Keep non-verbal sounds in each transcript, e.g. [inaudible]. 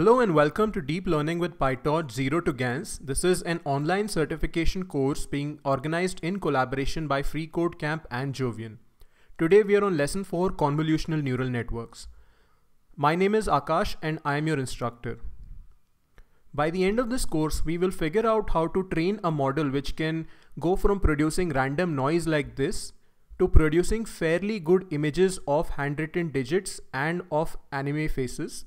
Hello and welcome to Deep Learning with PyTorch 0 to GANS. This is an online certification course being organized in collaboration by FreeCodeCamp and Jovian. Today we are on lesson 4 convolutional neural networks. My name is Akash and I am your instructor. By the end of this course we will figure out how to train a model which can go from producing random noise like this to producing fairly good images of handwritten digits and of anime faces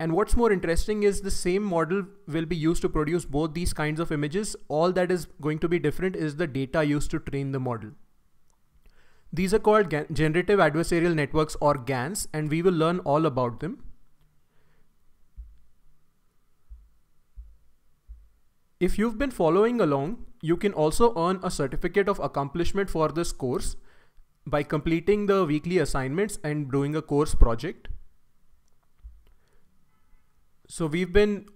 and what's more interesting is the same model will be used to produce both these kinds of images. All that is going to be different is the data used to train the model. These are called generative adversarial networks or GANs, and we will learn all about them. If you've been following along, you can also earn a certificate of accomplishment for this course by completing the weekly assignments and doing a course project. So we've been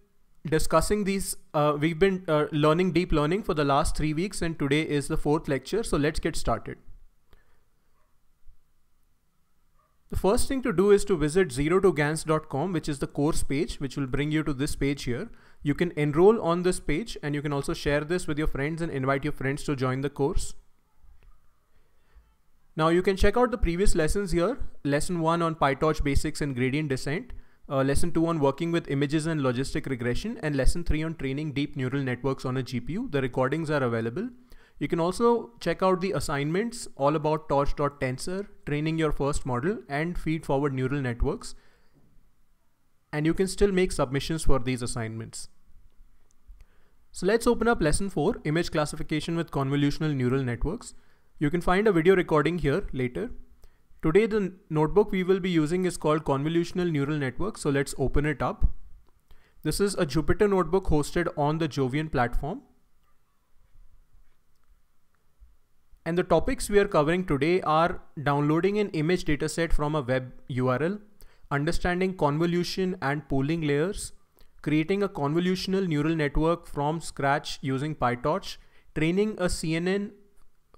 discussing these, uh, we've been uh, learning deep learning for the last three weeks and today is the fourth lecture. So let's get started. The first thing to do is to visit 0 which is the course page, which will bring you to this page here. You can enroll on this page and you can also share this with your friends and invite your friends to join the course. Now you can check out the previous lessons here, lesson one on PyTorch basics and gradient descent, uh, lesson 2 on working with images and logistic regression, and lesson 3 on training deep neural networks on a GPU. The recordings are available. You can also check out the assignments all about torch.tensor, training your first model, and feed forward neural networks. And you can still make submissions for these assignments. So let's open up lesson 4, image classification with convolutional neural networks. You can find a video recording here later. Today the notebook we will be using is called Convolutional Neural Network. So let's open it up. This is a Jupyter notebook hosted on the Jovian platform. And the topics we are covering today are downloading an image dataset from a web URL, understanding convolution and pooling layers, creating a convolutional neural network from scratch using PyTorch, training a CNN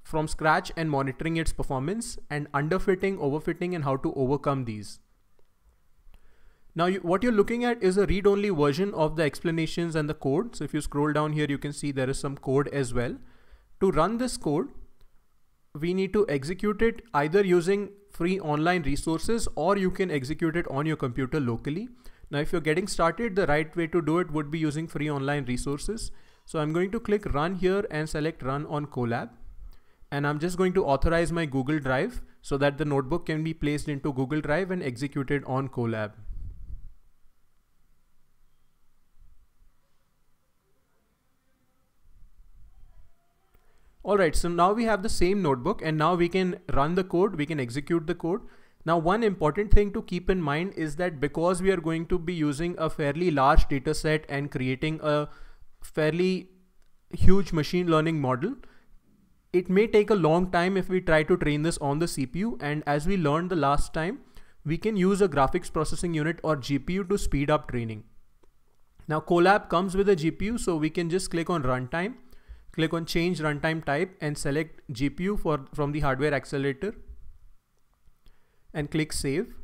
from scratch and monitoring its performance and underfitting, overfitting and how to overcome these. Now you, what you're looking at is a read-only version of the explanations and the code. So if you scroll down here, you can see there is some code as well. To run this code, we need to execute it either using free online resources or you can execute it on your computer locally. Now if you're getting started, the right way to do it would be using free online resources. So I'm going to click run here and select run on Colab and I'm just going to authorize my Google Drive so that the notebook can be placed into Google Drive and executed on Colab. All right, so now we have the same notebook and now we can run the code, we can execute the code. Now one important thing to keep in mind is that because we are going to be using a fairly large data set and creating a fairly huge machine learning model, it may take a long time if we try to train this on the CPU. And as we learned the last time, we can use a graphics processing unit or GPU to speed up training. Now Colab comes with a GPU, so we can just click on runtime, click on change runtime type and select GPU for, from the hardware accelerator and click save.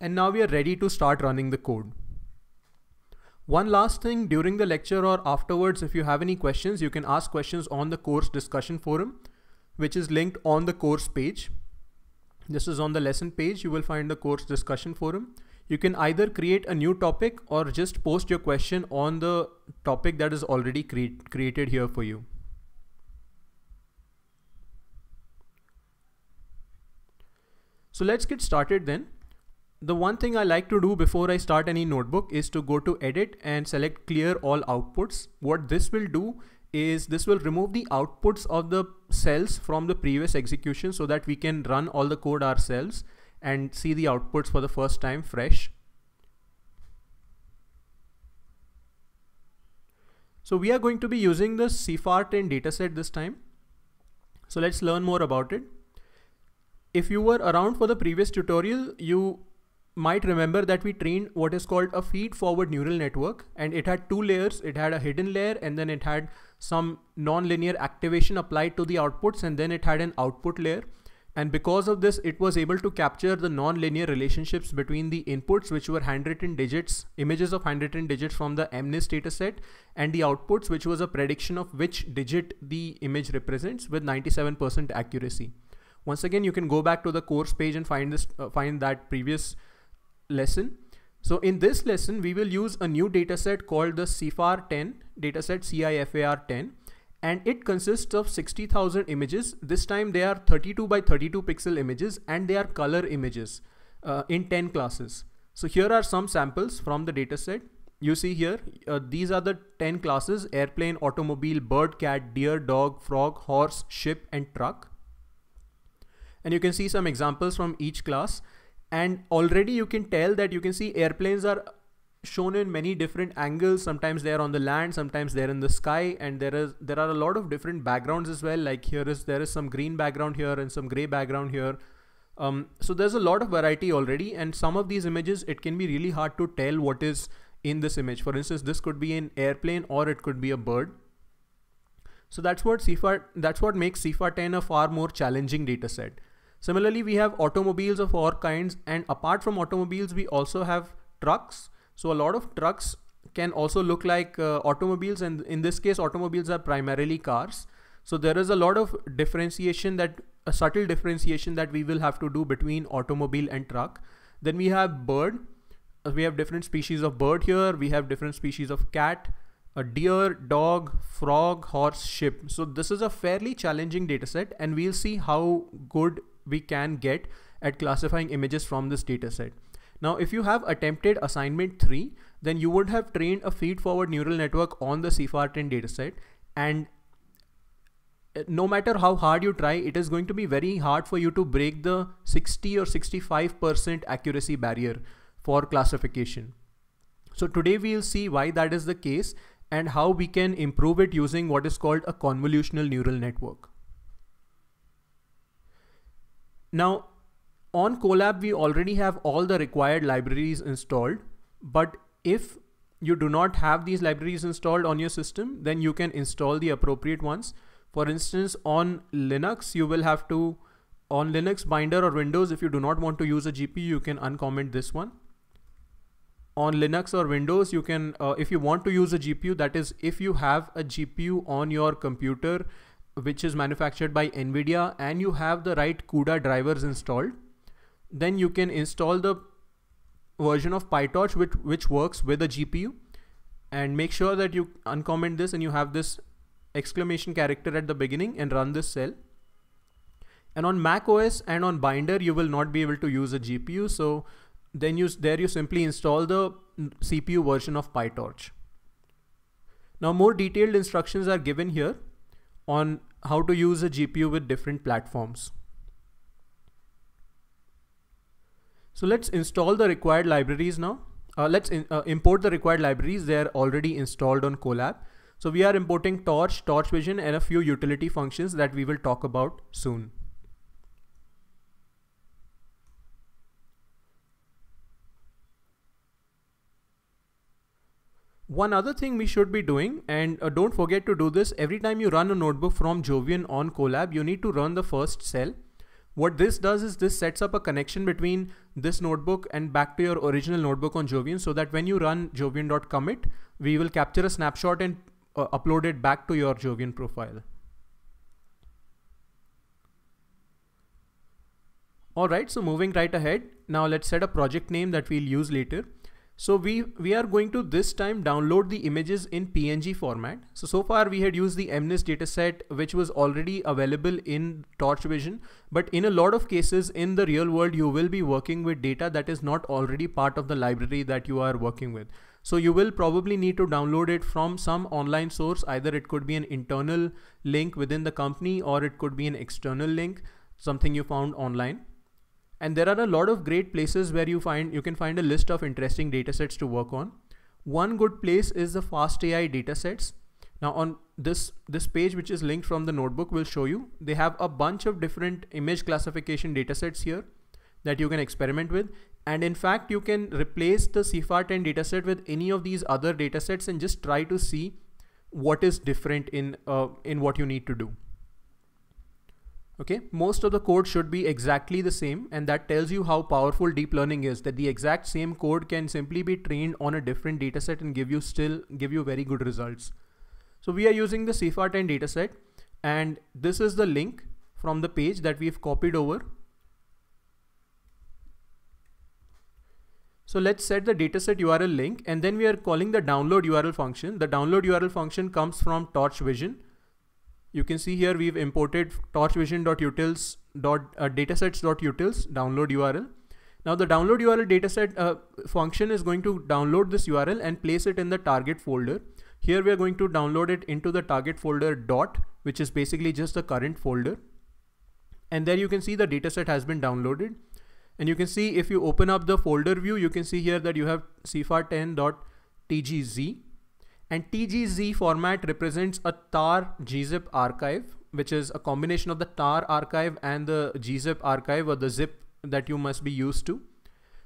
And now we are ready to start running the code. One last thing during the lecture or afterwards, if you have any questions, you can ask questions on the course discussion forum, which is linked on the course page. This is on the lesson page. You will find the course discussion forum. You can either create a new topic or just post your question on the topic that is already created here for you. So let's get started then. The one thing I like to do before I start any notebook is to go to edit and select clear all outputs. What this will do is this will remove the outputs of the cells from the previous execution so that we can run all the code ourselves and see the outputs for the first time fresh. So we are going to be using the cifar 10 dataset this time. So let's learn more about it. If you were around for the previous tutorial, you might remember that we trained what is called a feed forward neural network and it had two layers. It had a hidden layer and then it had some nonlinear activation applied to the outputs and then it had an output layer. And because of this, it was able to capture the nonlinear relationships between the inputs, which were handwritten digits, images of handwritten digits from the MNIST dataset, and the outputs, which was a prediction of which digit the image represents with 97% accuracy. Once again, you can go back to the course page and find this, uh, find that previous lesson. So in this lesson, we will use a new dataset called the CIFAR10 dataset CIFAR10 and it consists of 60,000 images. This time they are 32 by 32 pixel images and they are color images uh, in 10 classes. So here are some samples from the dataset. You see here, uh, these are the 10 classes, airplane, automobile, bird, cat, deer, dog, frog, horse, ship, and truck. And you can see some examples from each class. And already you can tell that you can see airplanes are shown in many different angles sometimes they are on the land sometimes they're in the sky and there is there are a lot of different backgrounds as well like here is there is some green background here and some gray background here um, so there's a lot of variety already and some of these images it can be really hard to tell what is in this image for instance this could be an airplane or it could be a bird so that's what CIFAR that's what makes CIFAR 10 a far more challenging data set Similarly, we have automobiles of all kinds and apart from automobiles, we also have trucks. So a lot of trucks can also look like uh, automobiles and in this case, automobiles are primarily cars. So there is a lot of differentiation that a subtle differentiation that we will have to do between automobile and truck. Then we have bird. Uh, we have different species of bird here. We have different species of cat, a deer, dog, frog, horse, ship. So this is a fairly challenging data set and we'll see how good we can get at classifying images from this dataset. Now, if you have attempted assignment 3, then you would have trained a feed-forward neural network on the cifar 10 dataset. And eh, no matter how hard you try, it is going to be very hard for you to break the 60 or 65% accuracy barrier for classification. So today we'll see why that is the case and how we can improve it using what is called a convolutional neural network. Now on Colab, we already have all the required libraries installed, but if you do not have these libraries installed on your system, then you can install the appropriate ones. For instance, on Linux, you will have to, on Linux binder or Windows, if you do not want to use a GPU, you can uncomment this one. On Linux or Windows, you can, uh, if you want to use a GPU, that is if you have a GPU on your computer which is manufactured by NVIDIA and you have the right CUDA drivers installed, then you can install the version of PyTorch which, which works with a GPU and make sure that you uncomment this and you have this exclamation character at the beginning and run this cell. And on Mac OS and on Binder, you will not be able to use a GPU. So then you, there you simply install the CPU version of PyTorch. Now more detailed instructions are given here on how to use a GPU with different platforms. So let's install the required libraries now. Uh, let's in, uh, import the required libraries. They're already installed on Colab. So we are importing Torch, Torch Vision, and a few utility functions that we will talk about soon. One other thing we should be doing, and uh, don't forget to do this every time you run a notebook from Jovian on Colab, you need to run the first cell. What this does is this sets up a connection between this notebook and back to your original notebook on Jovian so that when you run jovian.commit, we will capture a snapshot and uh, upload it back to your Jovian profile. Alright, so moving right ahead, now let's set a project name that we'll use later. So we, we are going to this time download the images in PNG format. So, so far we had used the MNIST dataset, which was already available in TorchVision. But in a lot of cases in the real world, you will be working with data that is not already part of the library that you are working with. So you will probably need to download it from some online source. Either it could be an internal link within the company or it could be an external link, something you found online. And there are a lot of great places where you find you can find a list of interesting datasets to work on. One good place is the FastAI datasets. Now on this, this page, which is linked from the notebook will show you, they have a bunch of different image classification datasets here that you can experiment with. And in fact, you can replace the CIFAR10 dataset with any of these other datasets and just try to see what is different in, uh, in what you need to do. Okay, most of the code should be exactly the same and that tells you how powerful deep learning is that the exact same code can simply be trained on a different dataset and give you still give you very good results. So we are using the CIFAR 10 dataset and this is the link from the page that we've copied over. So let's set the dataset URL link and then we are calling the download URL function. The download URL function comes from Torch Vision you can see here we've imported torchvision.utils.datasets.utils uh, download URL. Now the download URL dataset uh, function is going to download this URL and place it in the target folder. Here we are going to download it into the target folder dot, which is basically just the current folder. And there you can see the dataset has been downloaded. And you can see if you open up the folder view, you can see here that you have cfar10.tgz and TGZ format represents a tar gzip archive, which is a combination of the tar archive and the gzip archive or the zip that you must be used to.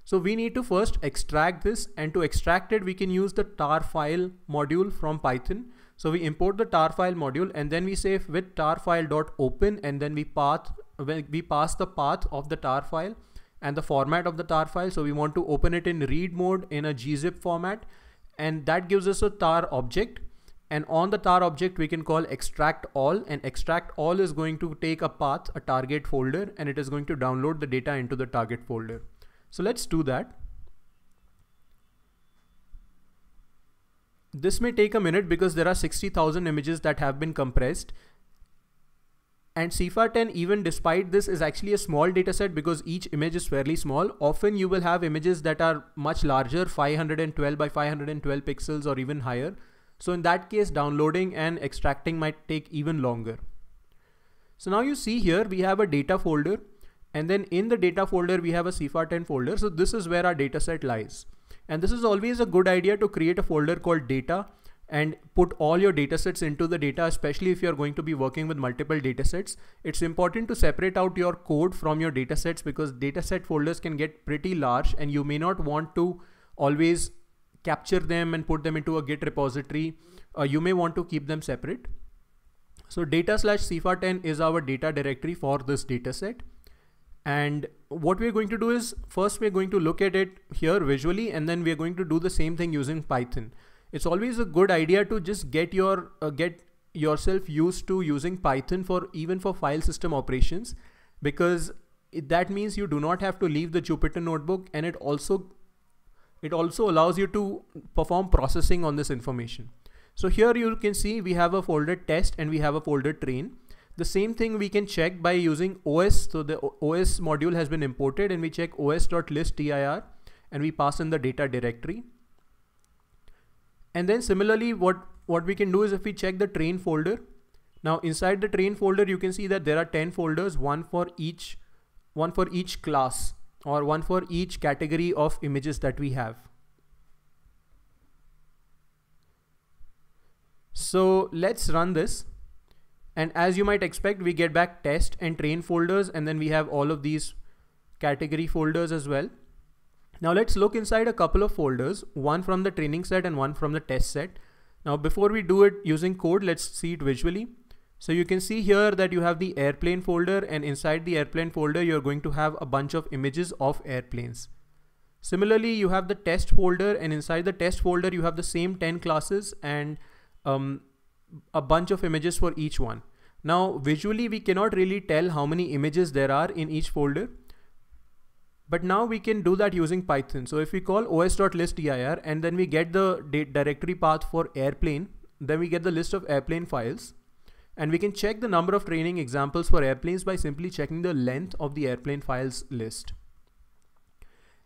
So we need to first extract this and to extract it, we can use the tar file module from Python. So we import the tar file module and then we say with tar file dot open and then we path we pass the path of the tar file and the format of the tar file. So we want to open it in read mode in a gzip format and that gives us a tar object and on the tar object we can call extract all and extract all is going to take a path a target folder and it is going to download the data into the target folder so let's do that this may take a minute because there are 60,000 images that have been compressed and CIFA10 even despite this is actually a small dataset because each image is fairly small. Often you will have images that are much larger 512 by 512 pixels or even higher. So in that case downloading and extracting might take even longer. So now you see here we have a data folder and then in the data folder we have a CIFA10 folder. So this is where our dataset lies. And this is always a good idea to create a folder called data and put all your data sets into the data, especially if you're going to be working with multiple data sets. It's important to separate out your code from your data sets because data set folders can get pretty large and you may not want to always capture them and put them into a Git repository. Uh, you may want to keep them separate. So data slash CIFA10 is our data directory for this data set. And what we're going to do is first we're going to look at it here visually and then we're going to do the same thing using Python it's always a good idea to just get your uh, get yourself used to using Python for even for file system operations because it, that means you do not have to leave the Jupyter notebook and it also it also allows you to perform processing on this information. So here you can see we have a folder test and we have a folder train. The same thing we can check by using OS. So the OS module has been imported and we check os.listdir and we pass in the data directory. And then similarly, what, what we can do is if we check the train folder, now inside the train folder, you can see that there are 10 folders, one for each, one for each class or one for each category of images that we have. So let's run this. And as you might expect, we get back test and train folders, and then we have all of these category folders as well. Now let's look inside a couple of folders, one from the training set and one from the test set. Now before we do it using code, let's see it visually. So you can see here that you have the airplane folder and inside the airplane folder, you're going to have a bunch of images of airplanes. Similarly, you have the test folder and inside the test folder, you have the same 10 classes and um, a bunch of images for each one. Now visually, we cannot really tell how many images there are in each folder. But now we can do that using Python. So if we call os.list.dir and then we get the directory path for airplane, then we get the list of airplane files. And we can check the number of training examples for airplanes by simply checking the length of the airplane files list.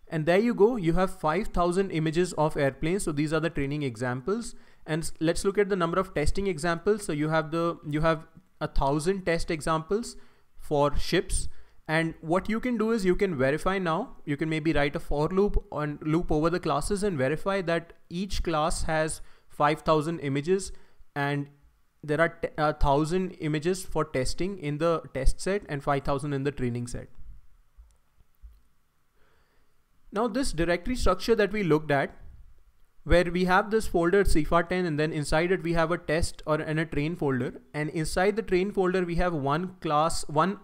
And there you go, you have 5000 images of airplanes. So these are the training examples. And let's look at the number of testing examples. So you have the you have a thousand test examples for ships and what you can do is you can verify now, you can maybe write a for loop on loop over the classes and verify that each class has 5,000 images and there are 1000 uh, images for testing in the test set and 5000 in the training set. Now this directory structure that we looked at where we have this folder cifar 10 and then inside it we have a test or and a train folder and inside the train folder we have one class one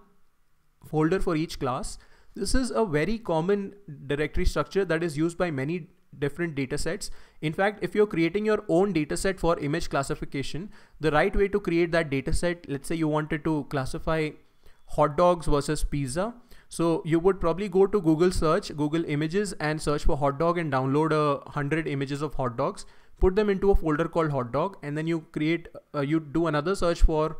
folder for each class. This is a very common directory structure that is used by many different data sets. In fact, if you're creating your own data set for image classification, the right way to create that data set, let's say you wanted to classify hot dogs versus pizza. So you would probably go to Google search, Google images and search for hot dog and download a hundred images of hot dogs, put them into a folder called hot dog. And then you create, uh, you do another search for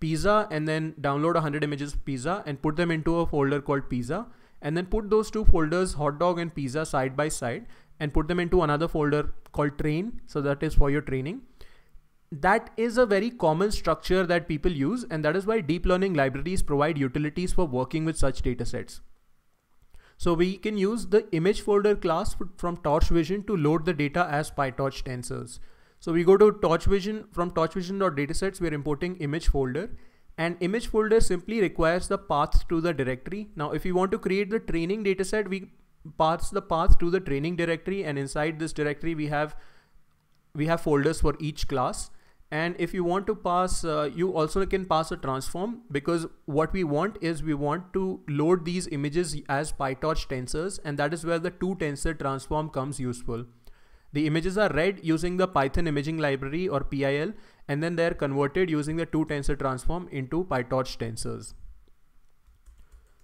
pizza and then download 100 images of pizza and put them into a folder called pizza and then put those two folders hot dog and pizza side by side and put them into another folder called train. So that is for your training. That is a very common structure that people use and that is why deep learning libraries provide utilities for working with such data sets. So we can use the image folder class from TorchVision to load the data as PyTorch tensors. So we go to Torch Vision. From torchvision.datasets, we're importing image folder. And image folder simply requires the path to the directory. Now, if you want to create the training dataset, we pass the path to the training directory. And inside this directory, we have we have folders for each class. And if you want to pass, uh, you also can pass a transform because what we want is we want to load these images as PyTorch tensors. And that is where the two tensor transform comes useful. The images are read using the Python imaging library or PIL and then they're converted using the two tensor transform into PyTorch tensors.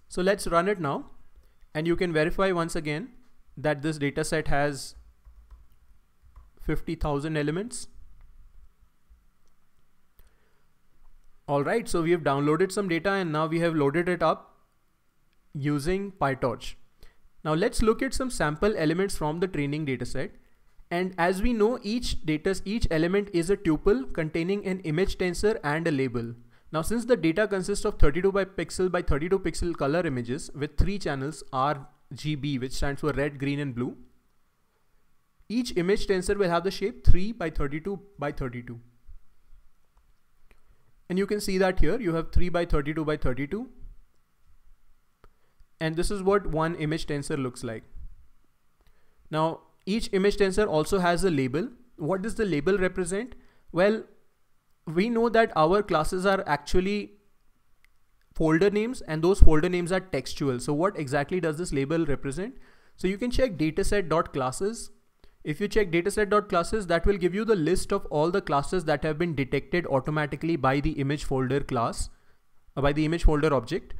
So let's run it now and you can verify once again that this dataset has 50,000 elements. All right, so we have downloaded some data and now we have loaded it up using PyTorch. Now let's look at some sample elements from the training dataset. And as we know, each data, each element is a tuple containing an image tensor and a label. Now, since the data consists of 32 by pixel by 32 pixel color images with three channels RGB, which stands for red, green, and blue, each image tensor will have the shape 3 by 32 by 32. And you can see that here you have 3 by 32 by 32. And this is what one image tensor looks like. Now, each image tensor also has a label. What does the label represent? Well, we know that our classes are actually folder names and those folder names are textual. So what exactly does this label represent? So you can check dataset.classes. If you check dataset.classes, that will give you the list of all the classes that have been detected automatically by the image folder class, uh, by the image folder object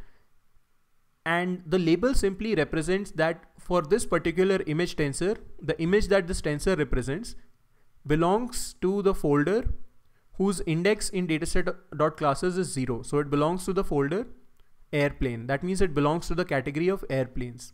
and the label simply represents that for this particular image tensor, the image that this tensor represents belongs to the folder whose index in dataset.classes is zero. So it belongs to the folder airplane. That means it belongs to the category of airplanes.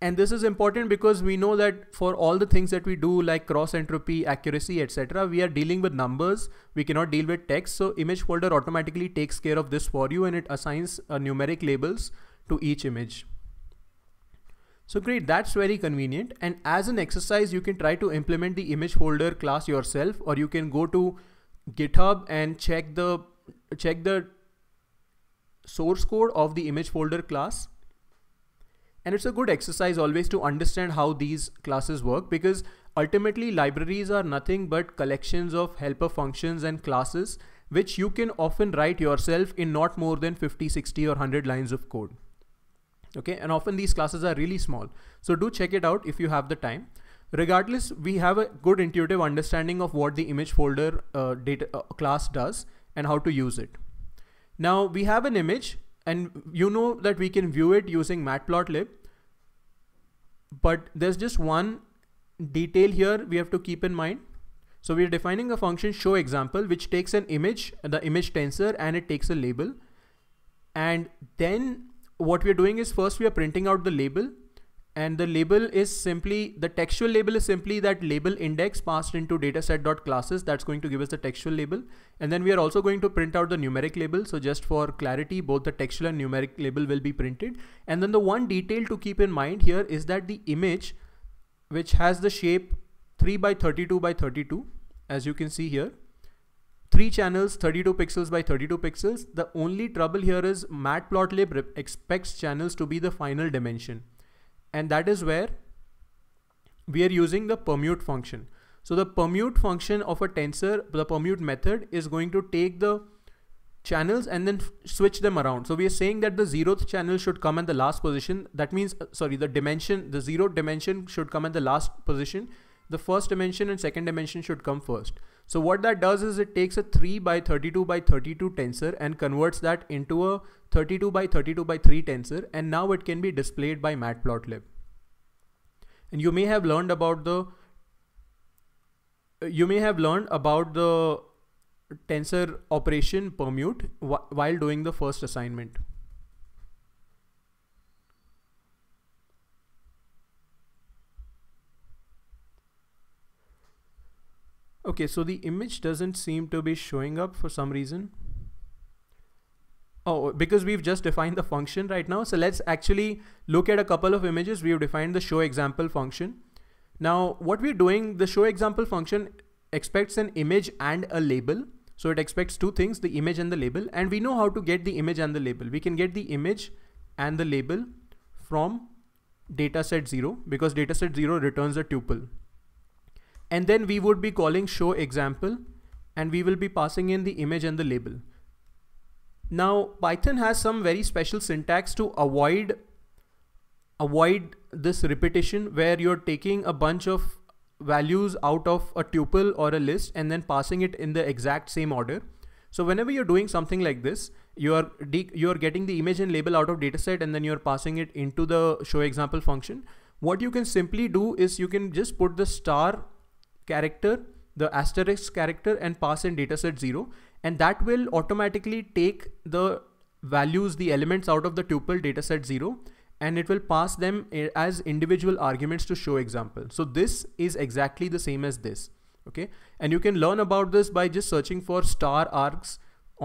And this is important because we know that for all the things that we do like cross entropy, accuracy, etc., we are dealing with numbers. We cannot deal with text. So image folder automatically takes care of this for you and it assigns uh, numeric labels to each image. So great, that's very convenient. And as an exercise, you can try to implement the image folder class yourself, or you can go to GitHub and check the check the source code of the image folder class and it's a good exercise always to understand how these classes work because ultimately libraries are nothing but collections of helper functions and classes which you can often write yourself in not more than 50, 60 or 100 lines of code. Okay, and often these classes are really small. So do check it out if you have the time. Regardless, we have a good intuitive understanding of what the image folder uh, data uh, class does and how to use it. Now we have an image and you know that we can view it using matplotlib, but there's just one detail here we have to keep in mind. So we're defining a function show example, which takes an image, the image tensor, and it takes a label. And then what we're doing is first we are printing out the label and the label is simply, the textual label is simply that label index passed into dataset.classes. That's going to give us the textual label. And then we are also going to print out the numeric label. So just for clarity, both the textual and numeric label will be printed. And then the one detail to keep in mind here is that the image, which has the shape 3 by 32 by 32, as you can see here, three channels 32 pixels by 32 pixels the only trouble here is matplotlib expects channels to be the final dimension and that is where we are using the permute function. So the permute function of a tensor, the permute method is going to take the channels and then switch them around. So we are saying that the zeroth channel should come at the last position. That means, uh, sorry, the dimension, the zero dimension should come at the last position the first dimension and second dimension should come first. So what that does is it takes a 3 by 32 by 32 tensor and converts that into a 32 by 32 by 3 tensor and now it can be displayed by matplotlib. And you may have learned about the you may have learned about the tensor operation permute while doing the first assignment. Okay, so the image doesn't seem to be showing up for some reason. Oh, because we've just defined the function right now. So let's actually look at a couple of images. We've defined the show example function. Now what we're doing, the show example function expects an image and a label. So it expects two things, the image and the label. And we know how to get the image and the label. We can get the image and the label from dataset zero because dataset zero returns a tuple. And then we would be calling show example and we will be passing in the image and the label. Now Python has some very special syntax to avoid avoid this repetition where you're taking a bunch of values out of a tuple or a list and then passing it in the exact same order. So whenever you're doing something like this, you are you are getting the image and label out of dataset and then you're passing it into the show example function. What you can simply do is you can just put the star character, the asterisk character and pass in dataset zero. And that will automatically take the values, the elements out of the tuple dataset zero and it will pass them as individual arguments to show example. So this is exactly the same as this. Okay. And you can learn about this by just searching for star args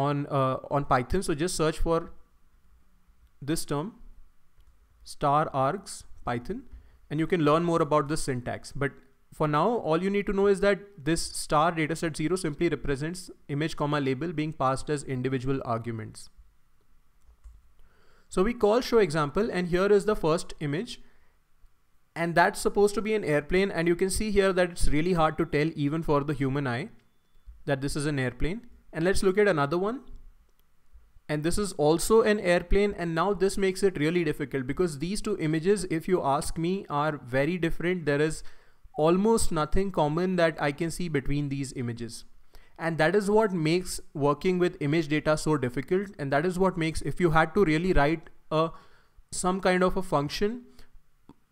on, uh, on Python. So just search for this term star args Python and you can learn more about the syntax. But for now, all you need to know is that this star dataset zero simply represents image comma label being passed as individual arguments. So we call show example and here is the first image and that's supposed to be an airplane and you can see here that it's really hard to tell even for the human eye that this is an airplane and let's look at another one and this is also an airplane and now this makes it really difficult because these two images if you ask me are very different there is almost nothing common that I can see between these images. And that is what makes working with image data so difficult. And that is what makes, if you had to really write a, some kind of a function,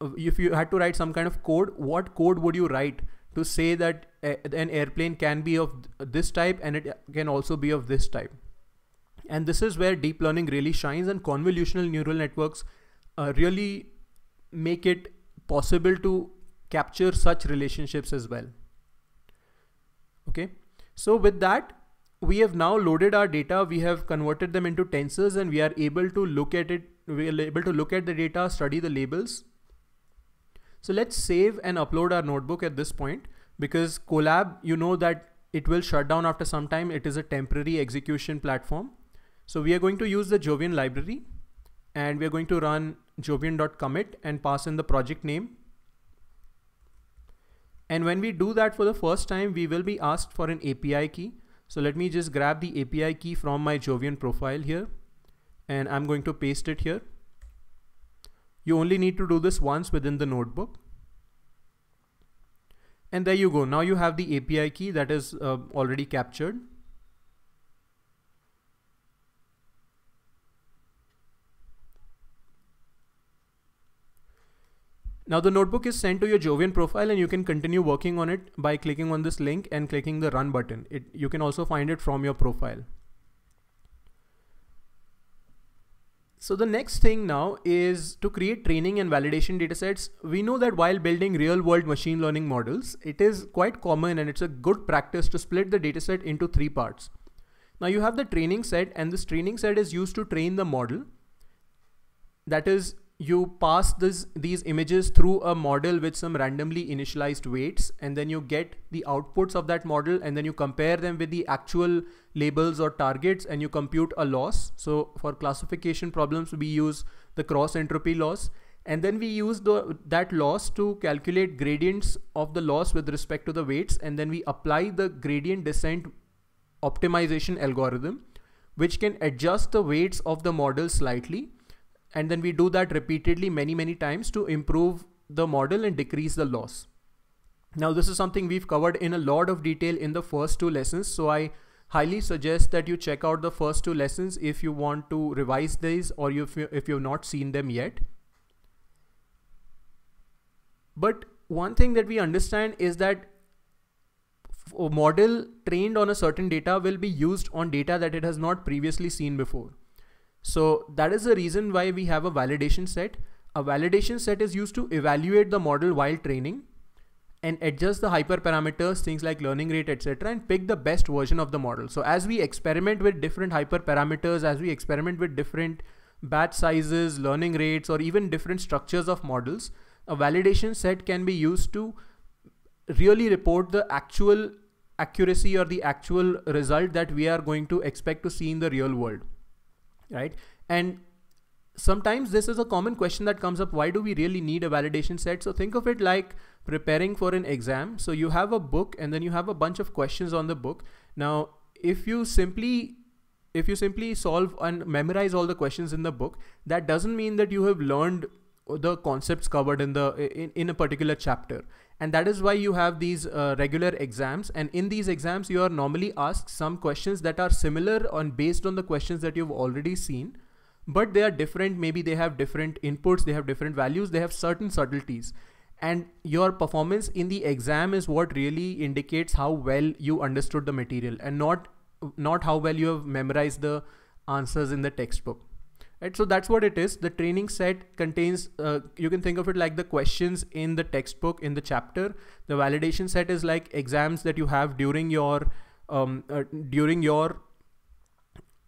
uh, if you had to write some kind of code, what code would you write to say that a, uh, an airplane can be of this type and it can also be of this type? And this is where deep learning really shines and convolutional neural networks uh, really make it possible to capture such relationships as well. Okay, so with that, we have now loaded our data, we have converted them into tensors and we are able to look at it, we are able to look at the data, study the labels. So let's save and upload our notebook at this point because Colab, you know that it will shut down after some time. It is a temporary execution platform. So we are going to use the Jovian library and we're going to run jovian.commit and pass in the project name and when we do that for the first time, we will be asked for an API key. So let me just grab the API key from my Jovian profile here and I'm going to paste it here. You only need to do this once within the notebook. And there you go. Now you have the API key that is uh, already captured. Now the notebook is sent to your Jovian profile and you can continue working on it by clicking on this link and clicking the run button. It, you can also find it from your profile. So the next thing now is to create training and validation datasets. We know that while building real world machine learning models, it is quite common and it's a good practice to split the dataset into three parts. Now you have the training set and this training set is used to train the model. That is you pass this, these images through a model with some randomly initialized weights, and then you get the outputs of that model, and then you compare them with the actual labels or targets, and you compute a loss. So for classification problems, we use the cross entropy loss, and then we use the, that loss to calculate gradients of the loss with respect to the weights, and then we apply the gradient descent optimization algorithm, which can adjust the weights of the model slightly and then we do that repeatedly many, many times to improve the model and decrease the loss. Now, this is something we've covered in a lot of detail in the first two lessons. So I highly suggest that you check out the first two lessons if you want to revise these or if, you, if you've not seen them yet. But one thing that we understand is that a model trained on a certain data will be used on data that it has not previously seen before. So that is the reason why we have a validation set. A validation set is used to evaluate the model while training and adjust the hyperparameters, things like learning rate, etc. and pick the best version of the model. So as we experiment with different hyperparameters, as we experiment with different batch sizes, learning rates, or even different structures of models, a validation set can be used to really report the actual accuracy or the actual result that we are going to expect to see in the real world right? And sometimes this is a common question that comes up. Why do we really need a validation set? So think of it like preparing for an exam. So you have a book and then you have a bunch of questions on the book. Now, if you simply if you simply solve and memorize all the questions in the book, that doesn't mean that you have learned the concepts covered in the in, in a particular chapter and that is why you have these uh, regular exams. And in these exams, you are normally asked some questions that are similar on based on the questions that you've already seen, but they are different. Maybe they have different inputs, they have different values, they have certain subtleties. And your performance in the exam is what really indicates how well you understood the material and not not how well you have memorized the answers in the textbook. Right, so that's what it is. The training set contains, uh, you can think of it like the questions in the textbook in the chapter. The validation set is like exams that you have during your um, uh, during your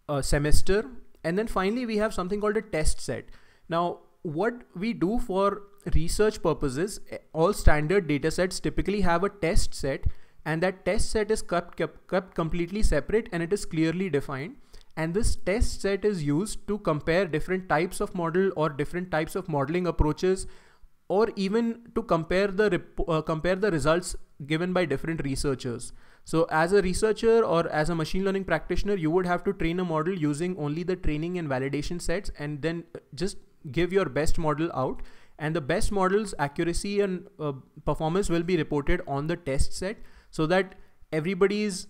uh, semester. And then finally, we have something called a test set. Now, what we do for research purposes, eh, all standard data sets typically have a test set and that test set is kept, kept, kept completely separate and it is clearly defined and this test set is used to compare different types of model or different types of modeling approaches or even to compare the uh, compare the results given by different researchers. So as a researcher or as a machine learning practitioner, you would have to train a model using only the training and validation sets and then uh, just give your best model out and the best model's accuracy and uh, performance will be reported on the test set so that everybody's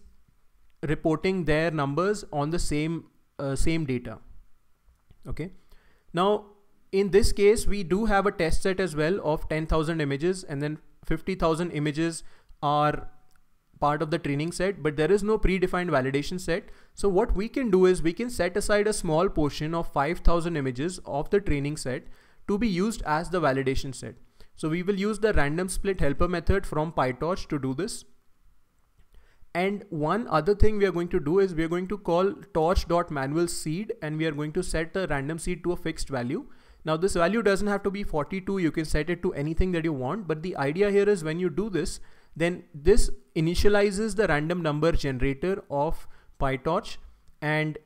reporting their numbers on the same uh, same data. Okay. Now in this case, we do have a test set as well of 10,000 images and then 50,000 images are part of the training set, but there is no predefined validation set. So what we can do is we can set aside a small portion of 5,000 images of the training set to be used as the validation set. So we will use the random split helper method from PyTorch to do this. And one other thing we are going to do is we are going to call torch.manual seed and we are going to set the random seed to a fixed value. Now this value doesn't have to be 42. You can set it to anything that you want. But the idea here is when you do this, then this initializes the random number generator of PyTorch. And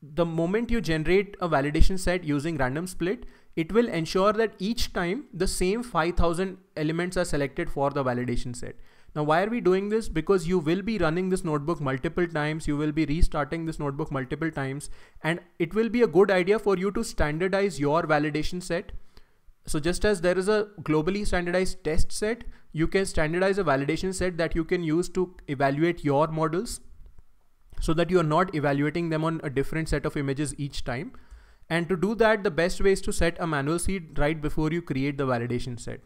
the moment you generate a validation set using random split, it will ensure that each time the same 5000 elements are selected for the validation set. Now, why are we doing this? Because you will be running this notebook multiple times. You will be restarting this notebook multiple times and it will be a good idea for you to standardize your validation set. So just as there is a globally standardized test set, you can standardize a validation set that you can use to evaluate your models so that you are not evaluating them on a different set of images each time. And to do that, the best way is to set a manual seed right before you create the validation set.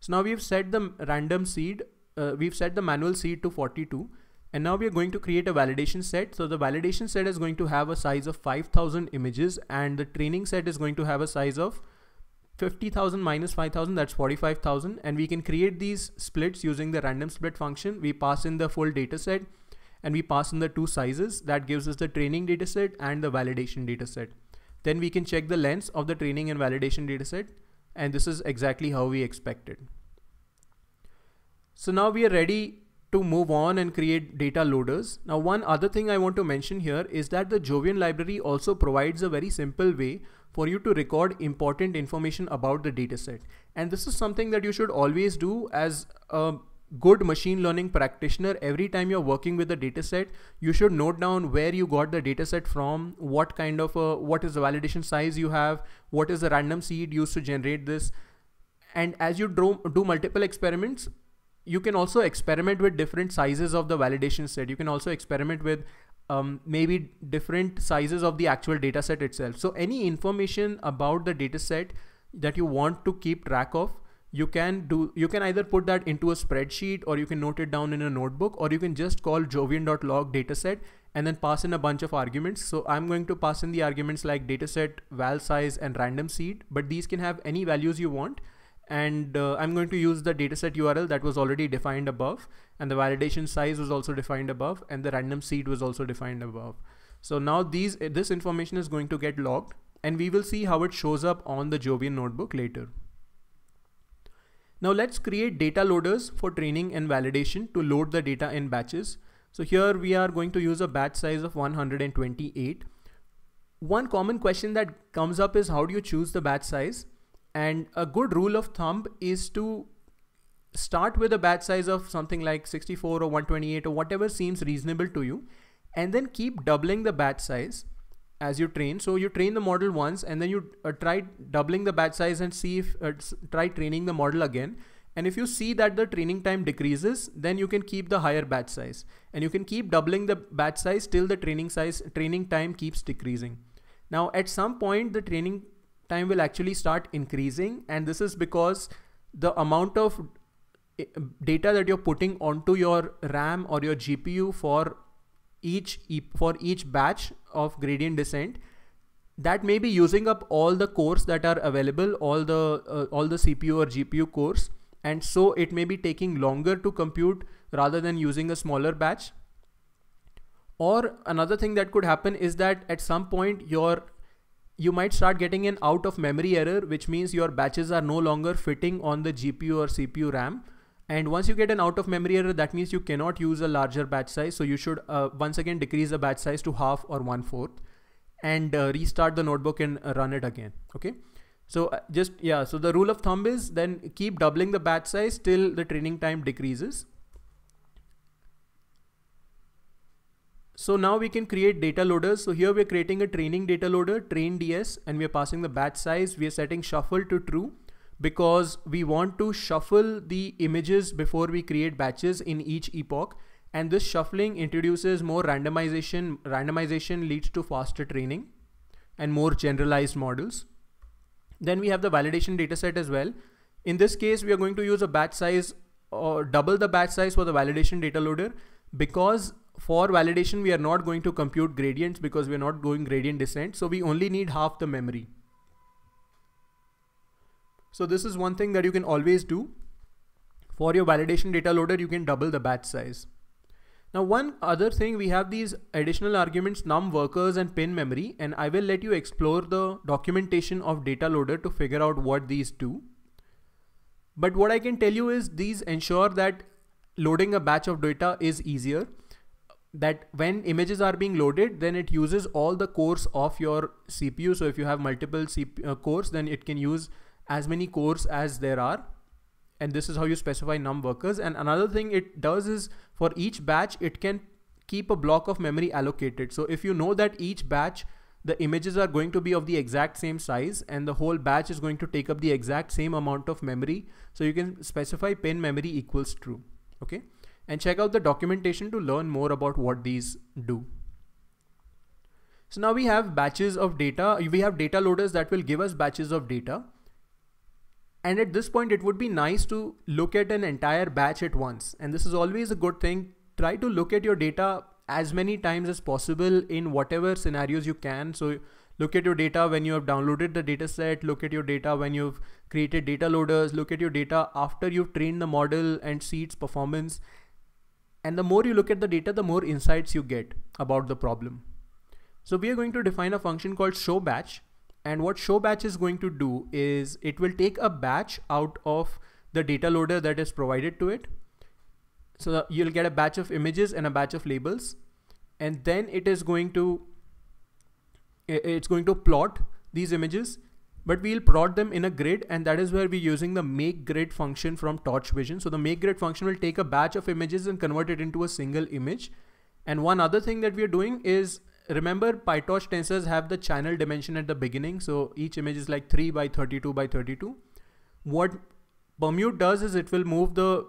So now we've set the random seed uh, we've set the manual seed to 42 and now we are going to create a validation set. So the validation set is going to have a size of 5000 images and the training set is going to have a size of 50,000 minus 5,000, that's 45,000. And we can create these splits using the random split function. We pass in the full data set and we pass in the two sizes. That gives us the training data set and the validation data set. Then we can check the lengths of the training and validation data set. And this is exactly how we expected. So now we are ready to move on and create data loaders. Now one other thing I want to mention here is that the Jovian library also provides a very simple way for you to record important information about the dataset. And this is something that you should always do as a good machine learning practitioner. Every time you're working with a dataset, you should note down where you got the dataset from, what kind of, a, what is the validation size you have, what is the random seed used to generate this. And as you do, do multiple experiments, you can also experiment with different sizes of the validation set. You can also experiment with um, maybe different sizes of the actual data set itself. So any information about the data set that you want to keep track of, you can do, you can either put that into a spreadsheet or you can note it down in a notebook, or you can just call jovian.log dataset and then pass in a bunch of arguments. So I'm going to pass in the arguments like dataset, val size, and random seed, but these can have any values you want and uh, I'm going to use the dataset URL that was already defined above and the validation size was also defined above and the random seed was also defined above. So now these this information is going to get logged and we will see how it shows up on the Jovian notebook later. Now let's create data loaders for training and validation to load the data in batches. So here we are going to use a batch size of 128. One common question that comes up is how do you choose the batch size? And a good rule of thumb is to start with a batch size of something like 64 or 128 or whatever seems reasonable to you, and then keep doubling the batch size as you train. So you train the model once and then you uh, try doubling the batch size and see if uh, try training the model again. And if you see that the training time decreases, then you can keep the higher batch size and you can keep doubling the batch size till the training size training time keeps decreasing. Now at some point the training time will actually start increasing. And this is because the amount of eh, data that you're putting onto your RAM or your GPU for each for each batch of gradient descent that may be using up all the cores that are available all the uh, all the CPU or GPU cores and so it may be taking longer to compute rather than using a smaller batch or another thing that could happen is that at some point your you might start getting an out of memory error, which means your batches are no longer fitting on the GPU or CPU RAM. And once you get an out of memory error, that means you cannot use a larger batch size. So you should uh, once again decrease the batch size to half or one fourth and uh, restart the notebook and uh, run it again. Okay. So uh, just, yeah. So the rule of thumb is then keep doubling the batch size till the training time decreases So now we can create data loaders. So here we're creating a training data loader, train DS, and we're passing the batch size. We're setting shuffle to true because we want to shuffle the images before we create batches in each epoch. And this shuffling introduces more randomization. Randomization leads to faster training and more generalized models. Then we have the validation dataset as well. In this case, we are going to use a batch size or double the batch size for the validation data loader because for validation, we are not going to compute gradients because we're not doing gradient descent. So we only need half the memory. So this is one thing that you can always do. For your validation data loader, you can double the batch size. Now one other thing, we have these additional arguments, num workers and pin memory, and I will let you explore the documentation of data loader to figure out what these do. But what I can tell you is these ensure that loading a batch of data is easier that when images are being loaded, then it uses all the cores of your CPU. So if you have multiple CP uh, cores, then it can use as many cores as there are. And this is how you specify num workers. And another thing it does is for each batch, it can keep a block of memory allocated. So if you know that each batch, the images are going to be of the exact same size and the whole batch is going to take up the exact same amount of memory. So you can specify pin memory equals true. Okay and check out the documentation to learn more about what these do. So now we have batches of data. We have data loaders that will give us batches of data. And at this point, it would be nice to look at an entire batch at once. And this is always a good thing. Try to look at your data as many times as possible in whatever scenarios you can. So look at your data when you have downloaded the data set, look at your data when you've created data loaders, look at your data after you've trained the model and see its performance. And the more you look at the data, the more insights you get about the problem. So we are going to define a function called show batch. And what show batch is going to do is it will take a batch out of the data loader that is provided to it. So you'll get a batch of images and a batch of labels. And then it is going to, it's going to plot these images but we'll plot them in a grid and that is where we're using the make grid function from torch vision. So the make grid function will take a batch of images and convert it into a single image. And one other thing that we're doing is remember PyTorch tensors have the channel dimension at the beginning. So each image is like 3 by 32 by 32. What permute does is it will move the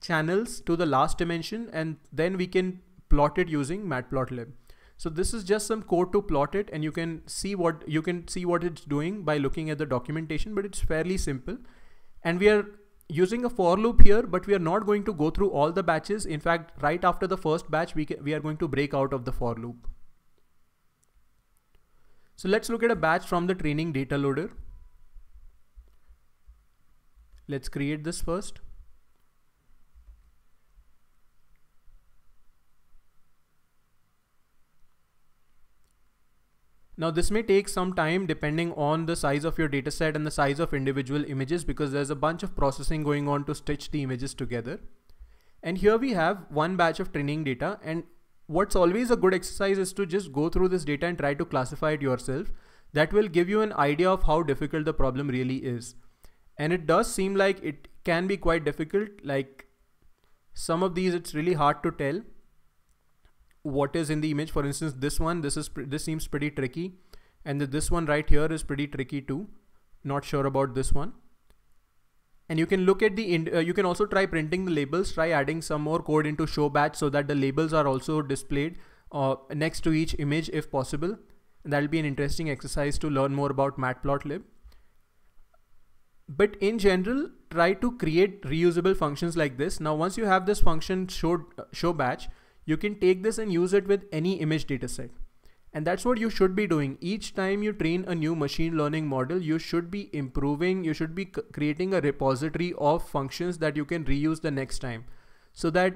channels to the last dimension and then we can plot it using matplotlib. So this is just some code to plot it and you can see what you can see what it's doing by looking at the documentation, but it's fairly simple. And we are using a for loop here, but we are not going to go through all the batches. In fact, right after the first batch, we, we are going to break out of the for loop. So let's look at a batch from the training data loader. Let's create this first. Now this may take some time depending on the size of your dataset and the size of individual images because there's a bunch of processing going on to stitch the images together. And here we have one batch of training data and what's always a good exercise is to just go through this data and try to classify it yourself. That will give you an idea of how difficult the problem really is. And it does seem like it can be quite difficult. Like some of these, it's really hard to tell what is in the image. For instance, this one, this is this seems pretty tricky. And this one right here is pretty tricky too. Not sure about this one. And you can look at the, uh, you can also try printing the labels, try adding some more code into show batch so that the labels are also displayed uh, next to each image if possible. And that'll be an interesting exercise to learn more about matplotlib. But in general, try to create reusable functions like this. Now, once you have this function show, uh, show batch, you can take this and use it with any image dataset. And that's what you should be doing. Each time you train a new machine learning model, you should be improving, you should be creating a repository of functions that you can reuse the next time. So that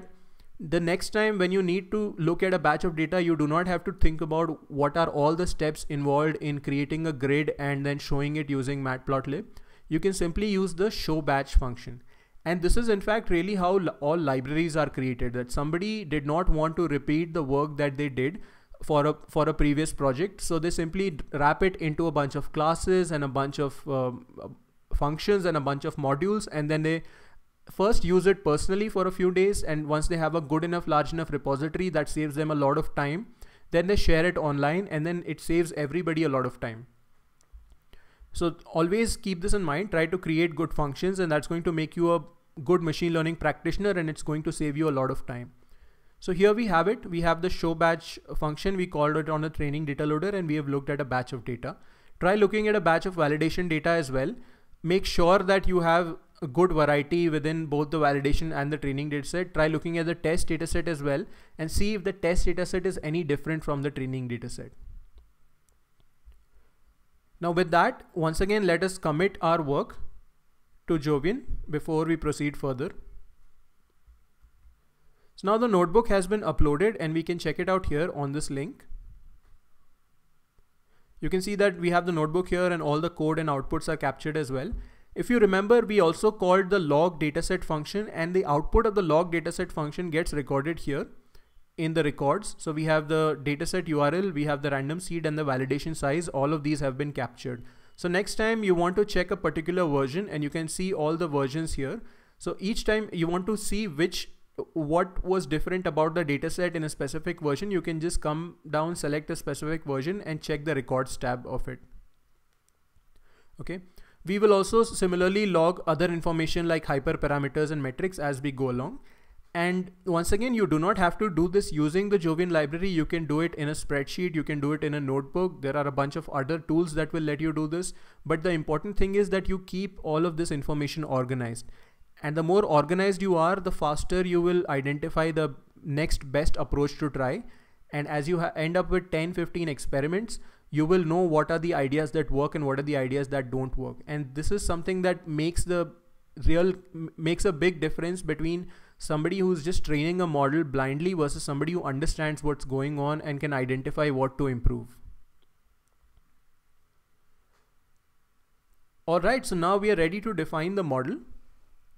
the next time when you need to look at a batch of data, you do not have to think about what are all the steps involved in creating a grid and then showing it using matplotlib. You can simply use the show batch function. And this is in fact really how all libraries are created that somebody did not want to repeat the work that they did for a, for a previous project. So they simply wrap it into a bunch of classes and a bunch of um, functions and a bunch of modules. And then they first use it personally for a few days. And once they have a good enough, large enough repository that saves them a lot of time, then they share it online and then it saves everybody a lot of time. So always keep this in mind, try to create good functions and that's going to make you a good machine learning practitioner and it's going to save you a lot of time. So here we have it. We have the show batch function. We called it on a training data loader and we have looked at a batch of data. Try looking at a batch of validation data as well. Make sure that you have a good variety within both the validation and the training dataset. Try looking at the test dataset as well and see if the test dataset is any different from the training dataset. Now with that, once again, let us commit our work to Jovian before we proceed further. So now the notebook has been uploaded and we can check it out here on this link. You can see that we have the notebook here and all the code and outputs are captured as well. If you remember, we also called the log dataset function and the output of the log dataset function gets recorded here in the records. So we have the dataset URL, we have the random seed and the validation size. All of these have been captured. So next time you want to check a particular version and you can see all the versions here. So each time you want to see which what was different about the dataset in a specific version, you can just come down, select a specific version and check the records tab of it. Okay. We will also similarly log other information like hyperparameters and metrics as we go along. And once again, you do not have to do this using the Jovian library. You can do it in a spreadsheet. You can do it in a notebook. There are a bunch of other tools that will let you do this. But the important thing is that you keep all of this information organized. And the more organized you are, the faster you will identify the next best approach to try. And as you end up with 10, 15 experiments, you will know what are the ideas that work and what are the ideas that don't work. And this is something that makes the real, makes a big difference between somebody who's just training a model blindly versus somebody who understands what's going on and can identify what to improve. All right, so now we are ready to define the model.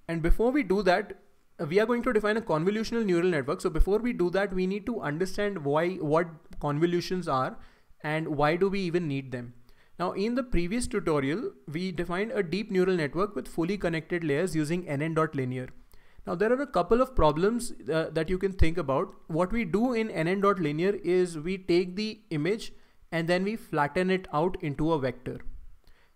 And before we do that, uh, we are going to define a convolutional neural network. So before we do that, we need to understand why what convolutions are and why do we even need them. Now in the previous tutorial, we defined a deep neural network with fully connected layers using nn.linear. Now there are a couple of problems uh, that you can think about. What we do in nn.linear is we take the image and then we flatten it out into a vector.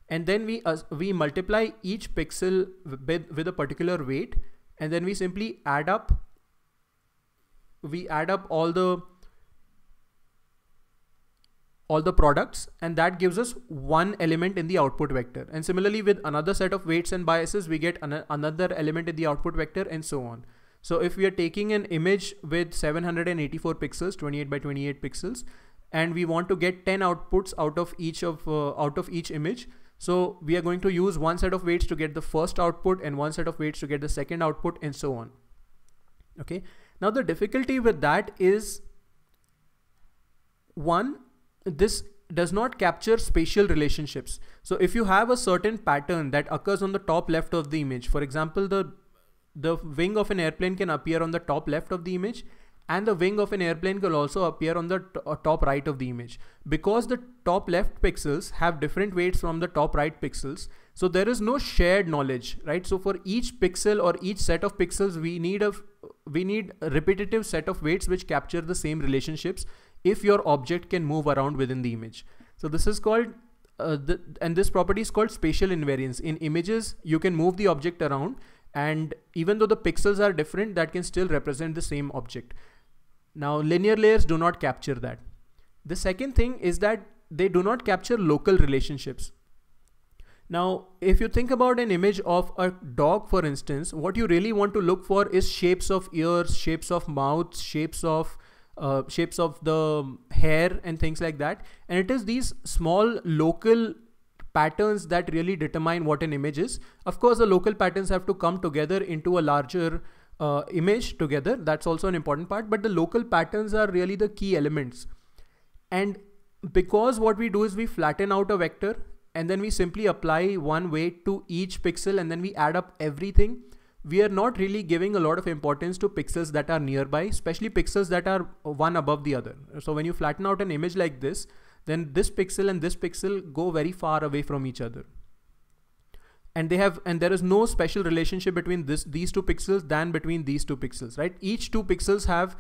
And then we, uh, we multiply each pixel with, with a particular weight and then we simply add up, we add up all the all the products and that gives us one element in the output vector. And similarly with another set of weights and biases, we get an another element in the output vector and so on. So if we are taking an image with 784 pixels, 28 by 28 pixels, and we want to get 10 outputs out of each of uh, out of each image, so we are going to use one set of weights to get the first output and one set of weights to get the second output and so on. Okay. Now the difficulty with that is one, this does not capture spatial relationships. So if you have a certain pattern that occurs on the top left of the image, for example, the, the wing of an airplane can appear on the top left of the image and the wing of an airplane can also appear on the uh, top right of the image. Because the top left pixels have different weights from the top right pixels, so there is no shared knowledge, right? So for each pixel or each set of pixels, we need a we need a repetitive set of weights which capture the same relationships if your object can move around within the image. So this is called, uh, the, and this property is called spatial invariance. In images, you can move the object around and even though the pixels are different, that can still represent the same object. Now linear layers do not capture that. The second thing is that they do not capture local relationships. Now, if you think about an image of a dog, for instance, what you really want to look for is shapes of ears, shapes of mouths, shapes of uh, shapes of the hair and things like that. And it is these small local patterns that really determine what an image is. Of course, the local patterns have to come together into a larger uh, image together. That's also an important part, but the local patterns are really the key elements. And because what we do is we flatten out a vector and then we simply apply one weight to each pixel and then we add up everything we are not really giving a lot of importance to pixels that are nearby, especially pixels that are uh, one above the other. So when you flatten out an image like this, then this pixel and this pixel go very far away from each other. And they have, and there is no special relationship between this, these two pixels than between these two pixels, right? Each two pixels have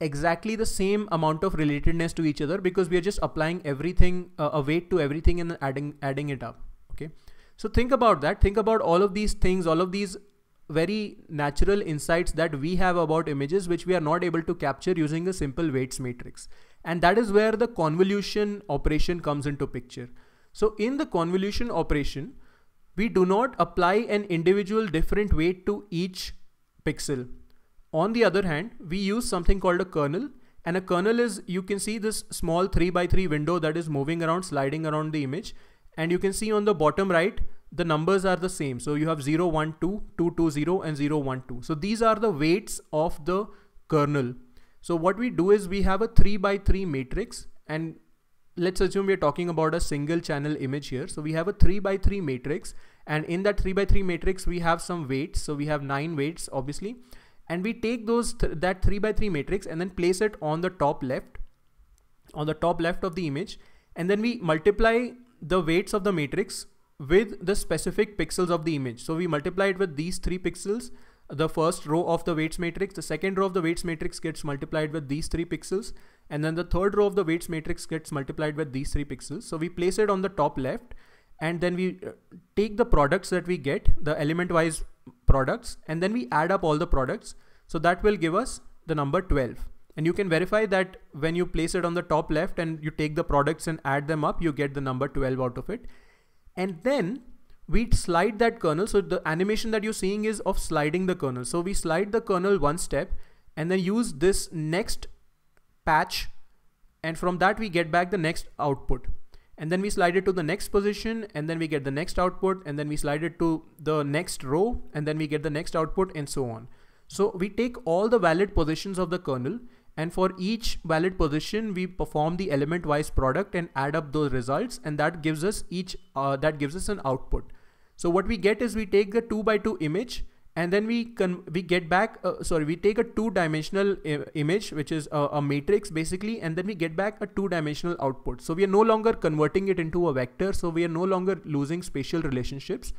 exactly the same amount of relatedness to each other because we are just applying everything, uh, a weight to everything and adding, adding it up. Okay. So think about that. Think about all of these things, all of these very natural insights that we have about images which we are not able to capture using a simple weights matrix. And that is where the convolution operation comes into picture. So in the convolution operation, we do not apply an individual different weight to each pixel. On the other hand, we use something called a kernel and a kernel is, you can see this small three by three window that is moving around, sliding around the image. And you can see on the bottom right, the numbers are the same. So you have 0, 1, 2, 2, 2, 0, and 0, 1, 2. So these are the weights of the kernel. So what we do is we have a 3 by 3 matrix and let's assume we're talking about a single channel image here. So we have a 3 by 3 matrix and in that 3 by 3 matrix we have some weights. So we have 9 weights obviously and we take those th that 3 by 3 matrix and then place it on the top left on the top left of the image and then we multiply the weights of the matrix with the specific pixels of the image. So we multiply it with these three pixels. The first row of the weights matrix, the second row of the weights matrix gets multiplied with these three pixels. And then the third row of the weights matrix gets multiplied with these three pixels. So we place it on the top left and then we uh, take the products that we get, the element wise products, and then we add up all the products. So that will give us the number 12. And you can verify that when you place it on the top left and you take the products and add them up, you get the number 12 out of it. And then we slide that kernel. So the animation that you're seeing is of sliding the kernel. So we slide the kernel one step and then use this next patch. And from that we get back the next output. And then we slide it to the next position and then we get the next output and then we slide it to the next row and then we get the next output and so on. So we take all the valid positions of the kernel and for each valid position, we perform the element wise product and add up those results. And that gives us each, uh, that gives us an output. So what we get is we take the two by two image and then we can, we get back, uh, sorry, we take a two dimensional uh, image, which is a, a matrix basically, and then we get back a two dimensional output. So we are no longer converting it into a vector. So we are no longer losing spatial relationships.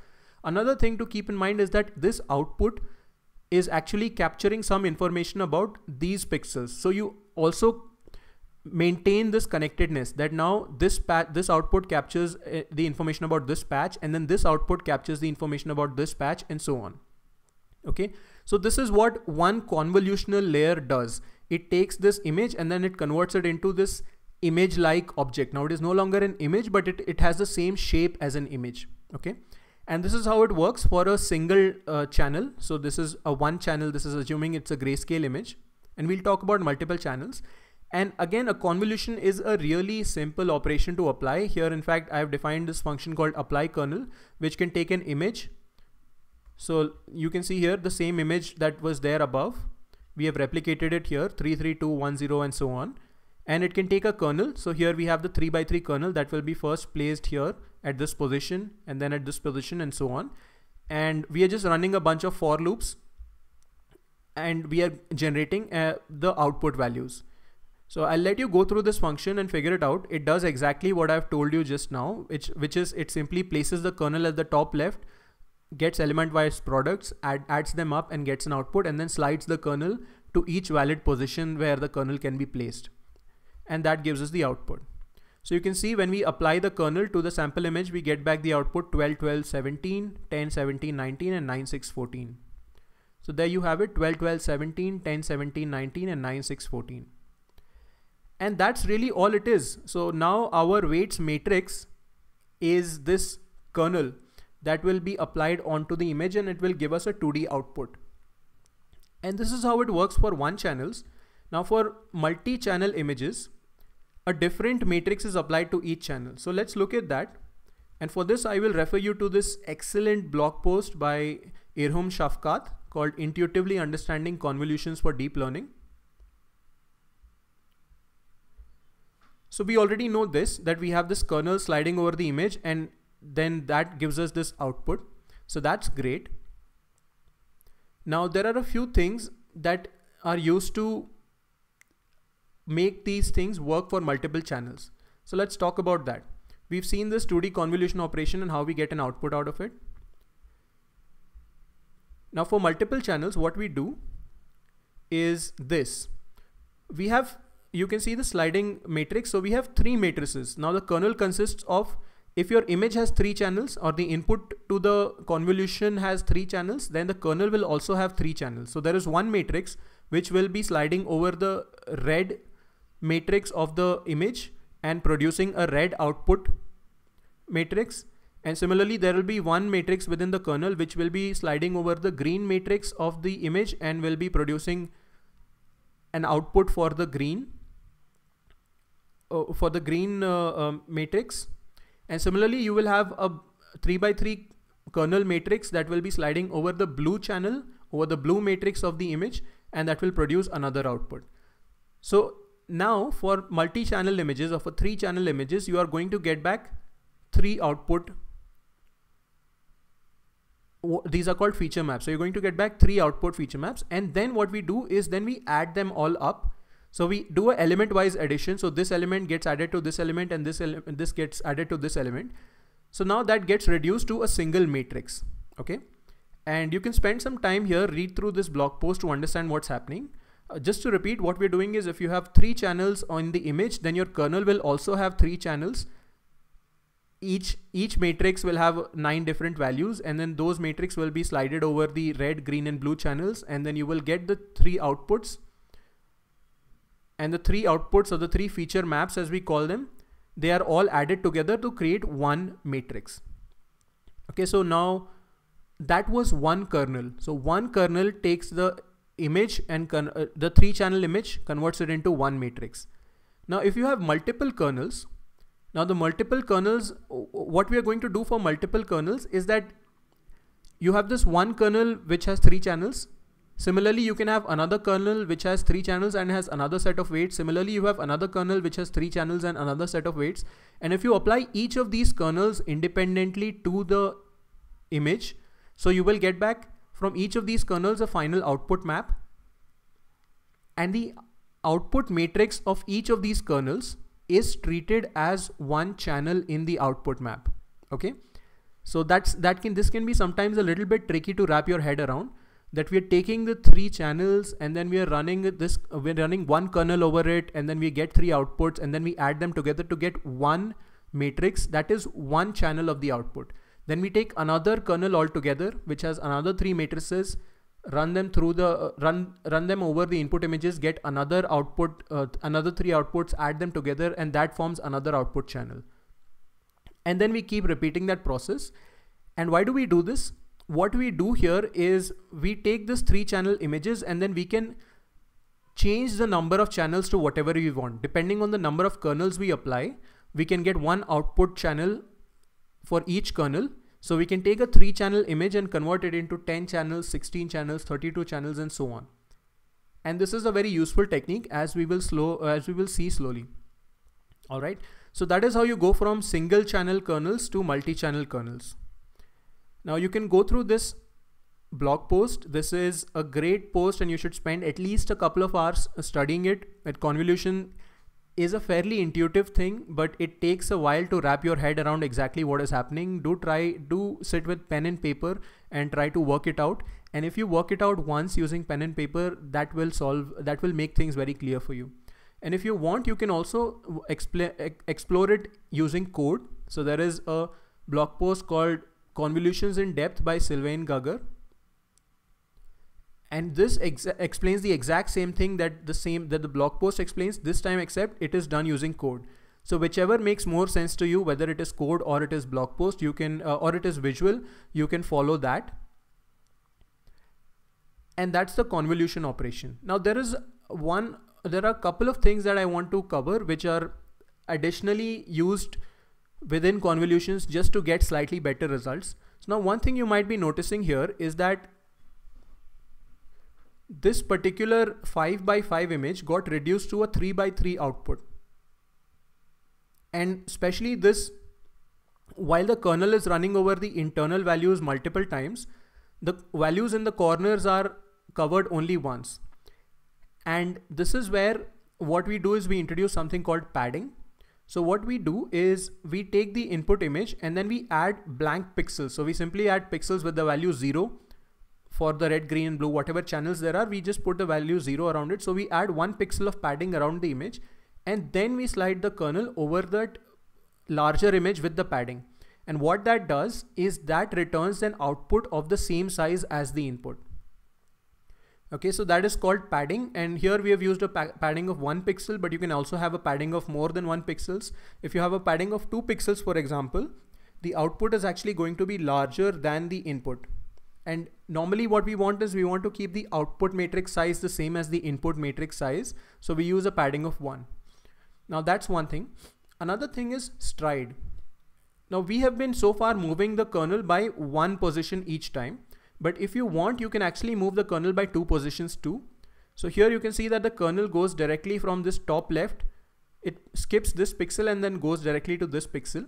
Another thing to keep in mind is that this output is actually capturing some information about these pixels. So you also maintain this connectedness that now this patch, this output captures uh, the information about this patch and then this output captures the information about this patch and so on. Okay, so this is what one convolutional layer does. It takes this image and then it converts it into this image like object. Now it is no longer an image, but it, it has the same shape as an image. Okay. And this is how it works for a single uh, channel. So this is a one channel. This is assuming it's a grayscale image and we'll talk about multiple channels. And again, a convolution is a really simple operation to apply here. In fact, I've defined this function called apply kernel, which can take an image. So you can see here the same image that was there above. We have replicated it here 33210 and so on and it can take a kernel. So here we have the three by three kernel that will be first placed here at this position and then at this position and so on. And we are just running a bunch of for loops and we are generating uh, the output values. So I'll let you go through this function and figure it out. It does exactly what I've told you just now, which, which is it simply places the kernel at the top left, gets element wise products, add, adds them up and gets an output and then slides the kernel to each valid position where the kernel can be placed and that gives us the output. So you can see when we apply the kernel to the sample image, we get back the output 12, 12, 17, 10, 17, 19, and 9, 6, 14. So there you have it 12, 12, 17, 10, 17, 19, and 9, 6, 14. And that's really all it is. So now our weights matrix is this kernel that will be applied onto the image and it will give us a 2D output. And this is how it works for one channels. Now for multi-channel images, a different matrix is applied to each channel. So let's look at that. And for this, I will refer you to this excellent blog post by Irhom Shafkat called Intuitively Understanding Convolutions for Deep Learning. So we already know this, that we have this kernel sliding over the image and then that gives us this output. So that's great. Now there are a few things that are used to make these things work for multiple channels. So let's talk about that. We've seen this 2D convolution operation and how we get an output out of it. Now for multiple channels, what we do is this. We have, you can see the sliding matrix. So we have three matrices. Now the kernel consists of, if your image has three channels or the input to the convolution has three channels, then the kernel will also have three channels. So there is one matrix which will be sliding over the red matrix of the image and producing a red output matrix. And similarly, there will be one matrix within the kernel which will be sliding over the green matrix of the image and will be producing an output for the green uh, for the green uh, um, matrix. And similarly, you will have a three by three kernel matrix that will be sliding over the blue channel over the blue matrix of the image and that will produce another output. So now for multi-channel images or for three channel images, you are going to get back three output. These are called feature maps. So you're going to get back three output feature maps. And then what we do is then we add them all up. So we do a element wise addition. So this element gets added to this element and this element, this gets added to this element. So now that gets reduced to a single matrix. Okay. And you can spend some time here, read through this blog post to understand what's happening. Uh, just to repeat, what we're doing is if you have three channels on the image, then your kernel will also have three channels. Each, each matrix will have nine different values and then those matrix will be slided over the red, green and blue channels and then you will get the three outputs. And the three outputs or the three feature maps as we call them, they are all added together to create one matrix. Okay, so now that was one kernel. So one kernel takes the image and uh, the three channel image converts it into one matrix. Now, if you have multiple kernels, now the multiple kernels, what we are going to do for multiple kernels is that you have this one kernel which has three channels. Similarly, you can have another kernel which has three channels and has another set of weights. Similarly, you have another kernel which has three channels and another set of weights. And if you apply each of these kernels independently to the image, so you will get back from each of these kernels, a final output map and the output matrix of each of these kernels is treated as one channel in the output map. Okay. So that's that can this can be sometimes a little bit tricky to wrap your head around that we're taking the three channels and then we are running this we're running one kernel over it and then we get three outputs and then we add them together to get one matrix that is one channel of the output then we take another kernel altogether, which has another three matrices, run them through the uh, run run them over the input images, get another output, uh, another three outputs, add them together, and that forms another output channel. And then we keep repeating that process. And why do we do this? What we do here is we take this three channel images and then we can change the number of channels to whatever we want. Depending on the number of kernels we apply, we can get one output channel for each kernel so we can take a three channel image and convert it into 10 channels, 16 channels, 32 channels and so on. And this is a very useful technique as we will slow as we will see slowly. All right. So that is how you go from single channel kernels to multi-channel kernels. Now you can go through this blog post. This is a great post and you should spend at least a couple of hours studying it. At Convolution is a fairly intuitive thing, but it takes a while to wrap your head around exactly what is happening. Do try, do sit with pen and paper and try to work it out. And if you work it out once using pen and paper, that will solve, that will make things very clear for you. And if you want, you can also explore it using code. So there is a blog post called Convolutions in Depth by Sylvain Gagger and this explains the exact same thing that the same that the blog post explains this time except it is done using code so whichever makes more sense to you whether it is code or it is blog post you can uh, or it is visual you can follow that and that's the convolution operation now there is one there are a couple of things that i want to cover which are additionally used within convolutions just to get slightly better results so now one thing you might be noticing here is that this particular 5 by 5 image got reduced to a 3 by 3 output. And especially this, while the kernel is running over the internal values multiple times, the values in the corners are covered only once. And this is where what we do is we introduce something called padding. So what we do is we take the input image and then we add blank pixels. So we simply add pixels with the value zero for the red, green, blue, whatever channels there are, we just put the value zero around it. So we add one pixel of padding around the image and then we slide the kernel over that larger image with the padding. And what that does is that returns an output of the same size as the input. Okay, so that is called padding. And here we have used a pa padding of one pixel, but you can also have a padding of more than one pixels. If you have a padding of two pixels, for example, the output is actually going to be larger than the input. And normally what we want is we want to keep the output matrix size the same as the input matrix size. So we use a padding of one. Now that's one thing. Another thing is stride. Now we have been so far moving the kernel by one position each time. But if you want, you can actually move the kernel by two positions too. So here you can see that the kernel goes directly from this top left. It skips this pixel and then goes directly to this pixel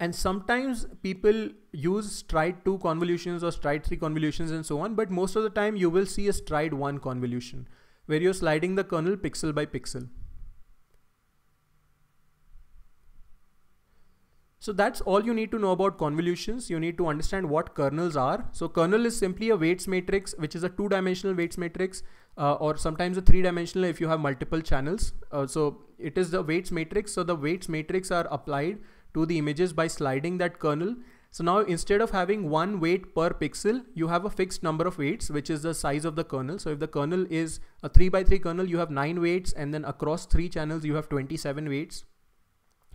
and sometimes people use stride 2 convolutions or stride 3 convolutions and so on but most of the time you will see a stride 1 convolution where you're sliding the kernel pixel by pixel So that's all you need to know about convolutions. You need to understand what kernels are. So kernel is simply a weights matrix, which is a two dimensional weights matrix, uh, or sometimes a three dimensional if you have multiple channels. Uh, so it is the weights matrix. So the weights matrix are applied to the images by sliding that kernel. So now instead of having one weight per pixel, you have a fixed number of weights, which is the size of the kernel. So if the kernel is a three by three kernel, you have nine weights and then across three channels, you have 27 weights.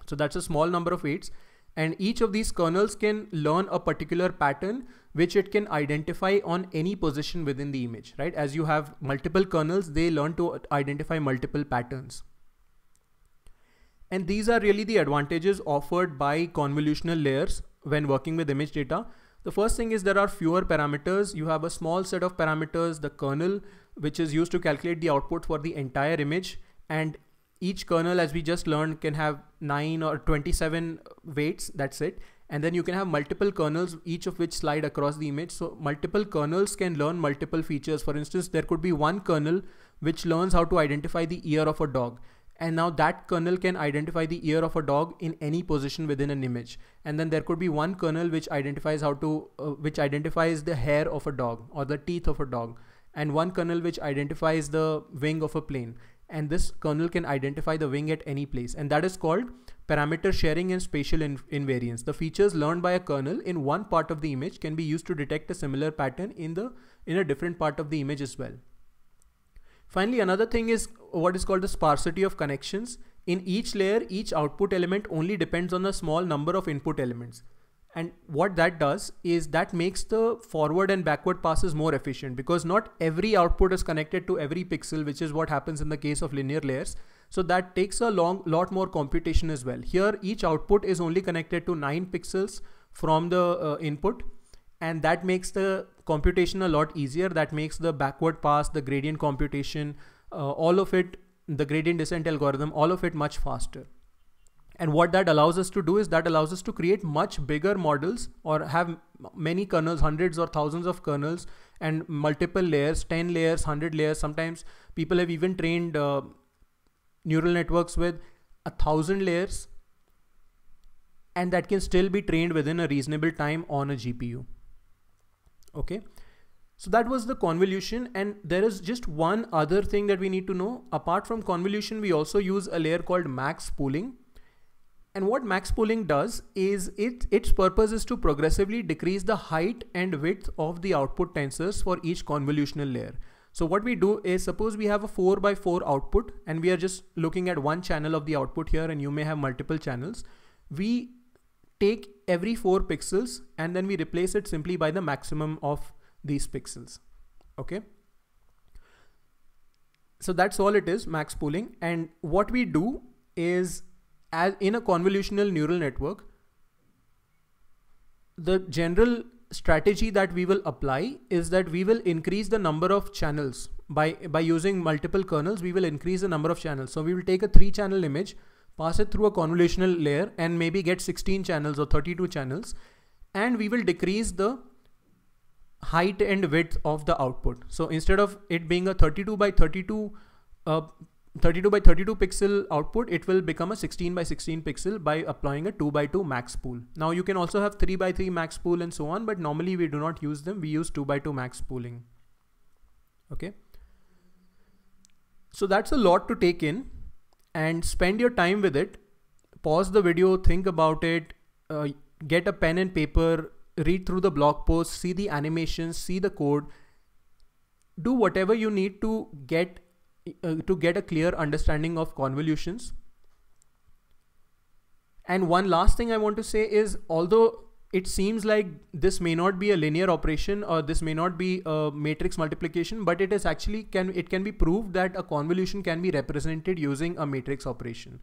So that's a small number of weights. And each of these kernels can learn a particular pattern, which it can identify on any position within the image, right? As you have multiple kernels, they learn to identify multiple patterns. And these are really the advantages offered by convolutional layers when working with image data. The first thing is there are fewer parameters. You have a small set of parameters, the kernel, which is used to calculate the output for the entire image. And each kernel, as we just learned, can have nine or 27 weights. That's it. And then you can have multiple kernels, each of which slide across the image. So multiple kernels can learn multiple features. For instance, there could be one kernel which learns how to identify the ear of a dog and now that kernel can identify the ear of a dog in any position within an image. And then there could be one kernel which identifies how to, uh, which identifies the hair of a dog or the teeth of a dog. And one kernel which identifies the wing of a plane. And this kernel can identify the wing at any place. And that is called parameter sharing and spatial in invariance. The features learned by a kernel in one part of the image can be used to detect a similar pattern in the, in a different part of the image as well. Finally, another thing is what is called the sparsity of connections. In each layer, each output element only depends on a small number of input elements. And what that does is that makes the forward and backward passes more efficient because not every output is connected to every pixel, which is what happens in the case of linear layers. So that takes a long lot more computation as well. Here, each output is only connected to nine pixels from the uh, input and that makes the computation a lot easier. That makes the backward pass, the gradient computation, uh, all of it, the gradient descent algorithm, all of it much faster. And what that allows us to do is that allows us to create much bigger models or have many kernels, hundreds or thousands of kernels and multiple layers, 10 layers, 100 layers. Sometimes people have even trained uh, neural networks with a thousand layers and that can still be trained within a reasonable time on a GPU. Okay. So that was the convolution and there is just one other thing that we need to know. Apart from convolution, we also use a layer called max pooling. And what max pooling does is it, its purpose is to progressively decrease the height and width of the output tensors for each convolutional layer. So what we do is suppose we have a 4 by 4 output and we are just looking at one channel of the output here and you may have multiple channels. We take every four pixels and then we replace it simply by the maximum of these pixels. Okay. So that's all it is max pooling. And what we do is as in a convolutional neural network, the general strategy that we will apply is that we will increase the number of channels by, by using multiple kernels, we will increase the number of channels. So we will take a three channel image pass it through a convolutional layer and maybe get 16 channels or 32 channels. And we will decrease the height and width of the output. So instead of it being a 32 by 32, uh, 32 by 32 pixel output, it will become a 16 by 16 pixel by applying a 2 by 2 max pool. Now you can also have 3 by 3 max pool and so on, but normally we do not use them. We use 2 by 2 max pooling. Okay. So that's a lot to take in and spend your time with it. Pause the video, think about it, uh, get a pen and paper, read through the blog post, see the animations, see the code. Do whatever you need to get uh, to get a clear understanding of convolutions. And one last thing I want to say is although it seems like this may not be a linear operation or this may not be a matrix multiplication, but it is actually can it can be proved that a convolution can be represented using a matrix operation,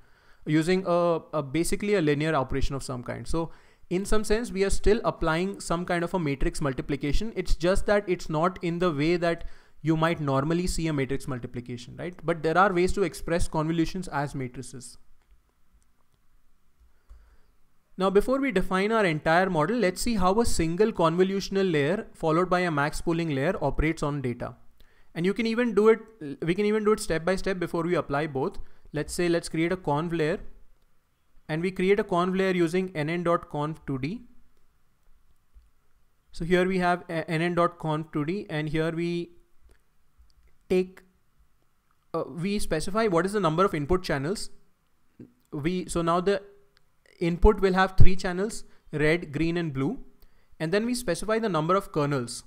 using a, a basically a linear operation of some kind. So in some sense, we are still applying some kind of a matrix multiplication. It's just that it's not in the way that you might normally see a matrix multiplication, right? But there are ways to express convolutions as matrices. Now before we define our entire model, let's see how a single convolutional layer followed by a max pooling layer operates on data. And you can even do it, we can even do it step by step before we apply both. Let's say let's create a conv layer and we create a conv layer using nn.conv2d. So here we have nn.conv2d and here we take, uh, we specify what is the number of input channels. We, so now the input will have three channels, red, green, and blue. And then we specify the number of kernels,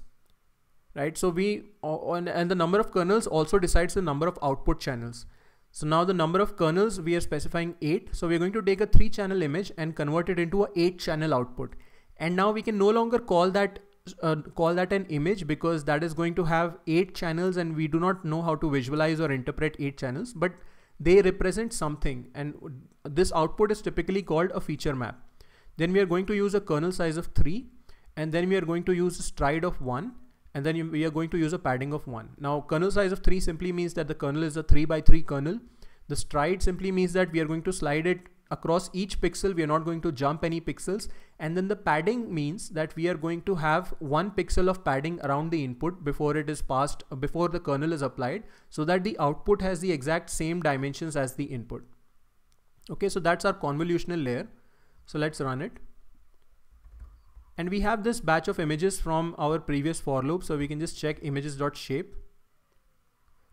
right? So we, and the number of kernels also decides the number of output channels. So now the number of kernels we are specifying eight. So we're going to take a three channel image and convert it into a eight channel output. And now we can no longer call that uh, call that an image because that is going to have eight channels and we do not know how to visualize or interpret eight channels. But they represent something and this output is typically called a feature map. Then we are going to use a kernel size of three and then we are going to use a stride of one and then you, we are going to use a padding of one. Now kernel size of three simply means that the kernel is a three by three kernel. The stride simply means that we are going to slide it across each pixel. We are not going to jump any pixels. And then the padding means that we are going to have one pixel of padding around the input before it is passed, uh, before the kernel is applied so that the output has the exact same dimensions as the input. Okay, so that's our convolutional layer. So let's run it. And we have this batch of images from our previous for loop. So we can just check images.shape.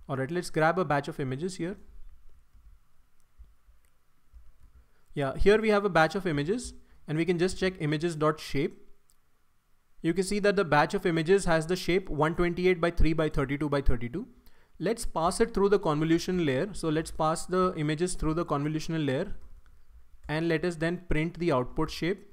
All right, let's grab a batch of images here. Yeah, here we have a batch of images and we can just check images.shape. You can see that the batch of images has the shape 128 by 3 by 32 by 32. Let's pass it through the convolution layer. So let's pass the images through the convolutional layer and let us then print the output shape.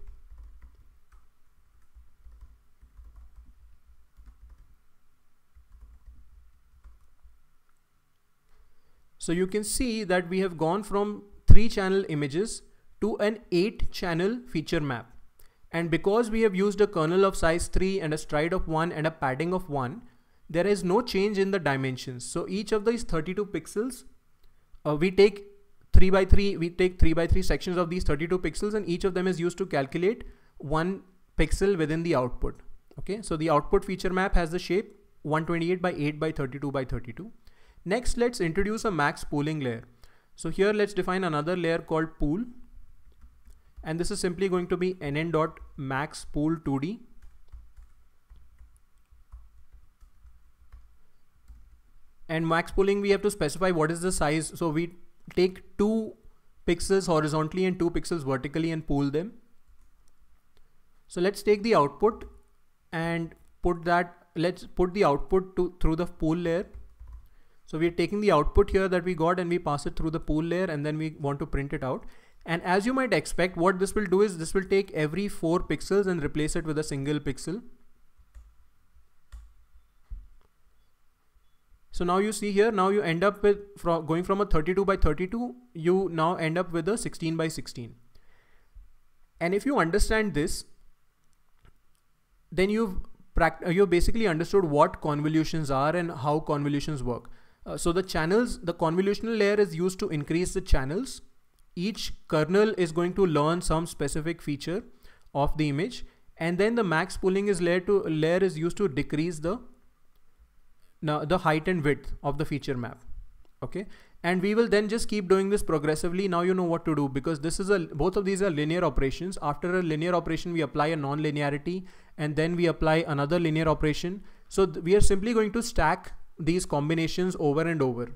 So you can see that we have gone from three channel images to an 8 channel feature map. And because we have used a kernel of size 3 and a stride of 1 and a padding of 1, there is no change in the dimensions. So each of these 32 pixels, uh, we take 3 by 3, we take 3 by 3 sections of these 32 pixels and each of them is used to calculate one pixel within the output. Okay, so the output feature map has the shape 128 by 8 by 32 by 32. Next, let's introduce a max pooling layer. So here let's define another layer called pool and this is simply going to be nn dot max pool 2d and max pooling we have to specify what is the size so we take two pixels horizontally and two pixels vertically and pool them so let's take the output and put that let's put the output to through the pool layer so we're taking the output here that we got and we pass it through the pool layer and then we want to print it out and as you might expect, what this will do is this will take every four pixels and replace it with a single pixel. So now you see here, now you end up with from going from a 32 by 32, you now end up with a 16 by 16. And if you understand this, then you've uh, you basically understood what convolutions are and how convolutions work. Uh, so the channels, the convolutional layer is used to increase the channels each kernel is going to learn some specific feature of the image and then the max pooling is layer to layer is used to decrease the now the height and width of the feature map okay and we will then just keep doing this progressively now you know what to do because this is a both of these are linear operations after a linear operation we apply a non-linearity and then we apply another linear operation so we are simply going to stack these combinations over and over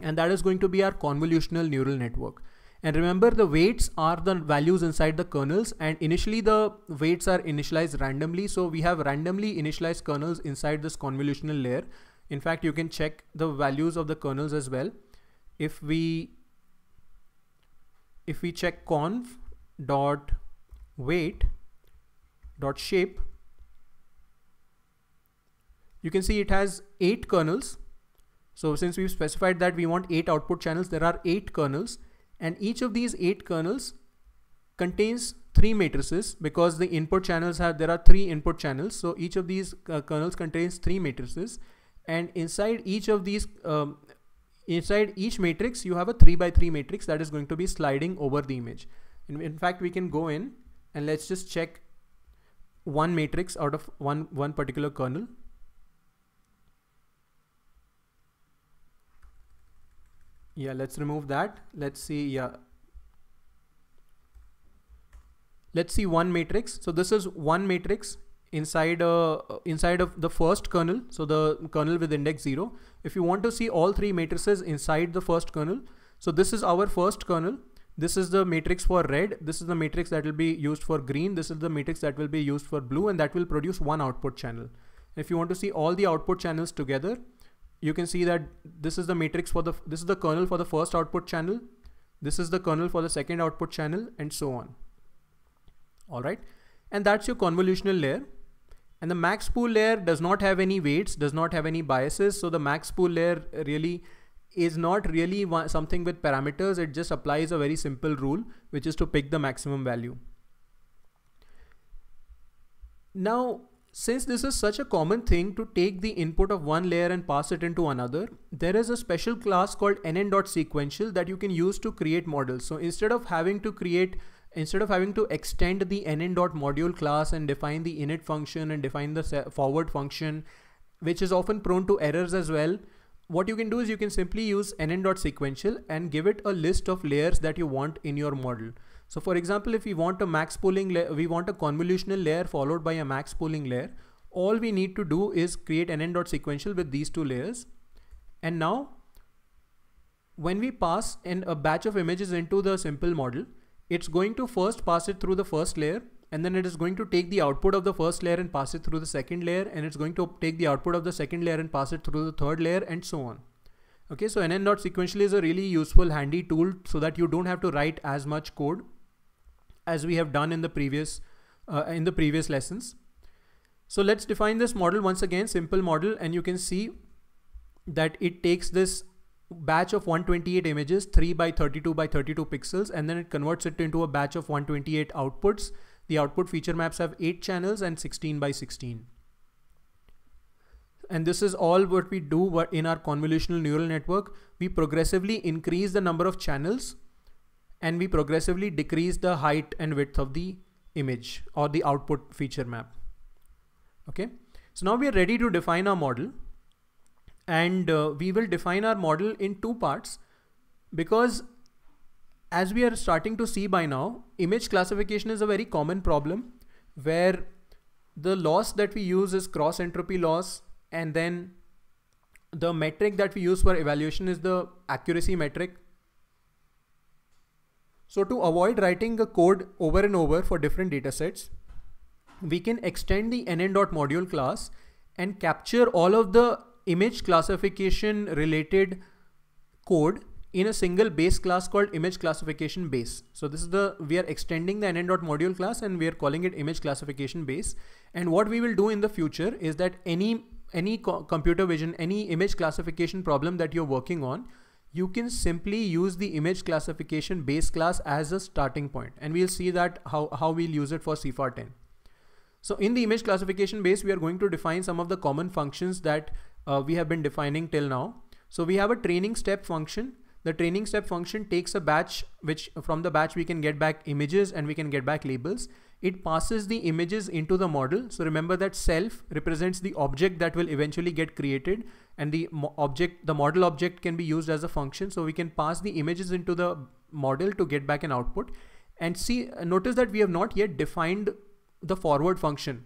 and that is going to be our convolutional neural network and remember the weights are the values inside the kernels and initially the weights are initialized randomly. So we have randomly initialized kernels inside this convolutional layer. In fact, you can check the values of the kernels as well. If we if we check conv dot weight dot shape, you can see it has eight kernels. So since we've specified that we want eight output channels, there are eight kernels and each of these eight kernels contains three matrices because the input channels have there are three input channels so each of these uh, kernels contains three matrices and inside each of these um, inside each matrix you have a 3 by 3 matrix that is going to be sliding over the image in, in fact we can go in and let's just check one matrix out of one one particular kernel yeah let's remove that let's see yeah let's see one matrix so this is one matrix inside uh, inside of the first kernel so the kernel with index 0 if you want to see all three matrices inside the first kernel so this is our first kernel this is the matrix for red this is the matrix that will be used for green this is the matrix that will be used for blue and that will produce one output channel if you want to see all the output channels together you can see that this is the matrix for the, this is the kernel for the first output channel. This is the kernel for the second output channel and so on. All right. And that's your convolutional layer. And the max pool layer does not have any weights, does not have any biases. So the max pool layer really is not really something with parameters. It just applies a very simple rule, which is to pick the maximum value. Now, since this is such a common thing to take the input of one layer and pass it into another, there is a special class called nn.sequential that you can use to create models. So instead of having to create instead of having to extend the nn.module class and define the init function and define the forward function, which is often prone to errors as well, what you can do is you can simply use nn.sequential and give it a list of layers that you want in your model. So for example, if we want a max pooling, we want a convolutional layer followed by a max pooling layer. All we need to do is create an dot sequential with these two layers. And now when we pass in a batch of images into the simple model, it's going to first pass it through the first layer and then it is going to take the output of the first layer and pass it through the second layer and it's going to take the output of the second layer and pass it through the third layer and so on. Okay, so NN dot sequential is a really useful handy tool so that you don't have to write as much code as we have done in the previous uh, in the previous lessons. So let's define this model once again, simple model, and you can see that it takes this batch of 128 images, 3 by 32 by 32 pixels, and then it converts it into a batch of 128 outputs. The output feature maps have 8 channels and 16 by 16. And this is all what we do in our convolutional neural network. We progressively increase the number of channels and we progressively decrease the height and width of the image or the output feature map. Okay. So now we are ready to define our model and uh, we will define our model in two parts because as we are starting to see by now, image classification is a very common problem where the loss that we use is cross entropy loss and then the metric that we use for evaluation is the accuracy metric so to avoid writing the code over and over for different datasets, we can extend the nn.module class and capture all of the image classification related code in a single base class called image classification base. So this is the, we are extending the nn.module class and we are calling it image classification base. And what we will do in the future is that any, any co computer vision, any image classification problem that you're working on, you can simply use the image classification base class as a starting point and we'll see that how, how we'll use it for cifar 10. So in the image classification base, we are going to define some of the common functions that uh, we have been defining till now. So we have a training step function. The training step function takes a batch, which from the batch we can get back images and we can get back labels. It passes the images into the model. So remember that self represents the object that will eventually get created and the object, the model object can be used as a function. So we can pass the images into the model to get back an output and see, uh, notice that we have not yet defined the forward function.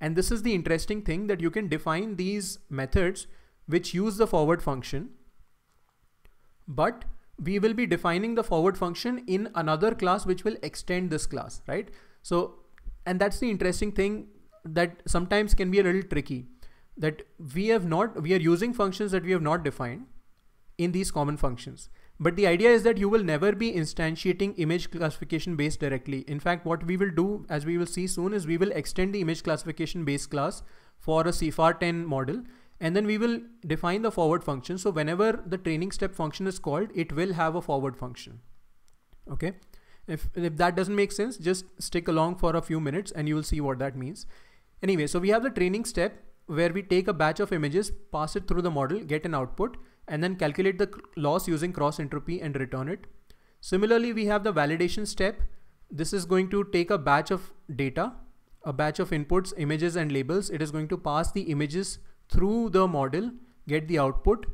And this is the interesting thing that you can define these methods which use the forward function, but we will be defining the forward function in another class which will extend this class, right? So, and that's the interesting thing that sometimes can be a little tricky that we have not, we are using functions that we have not defined in these common functions. But the idea is that you will never be instantiating image classification base directly. In fact, what we will do as we will see soon is we will extend the image classification base class for a cifar 10 model. And then we will define the forward function. So whenever the training step function is called, it will have a forward function. Okay. If, if that doesn't make sense, just stick along for a few minutes and you will see what that means. Anyway, so we have the training step where we take a batch of images, pass it through the model, get an output, and then calculate the loss using cross entropy and return it. Similarly, we have the validation step. This is going to take a batch of data, a batch of inputs, images and labels. It is going to pass the images through the model, get the output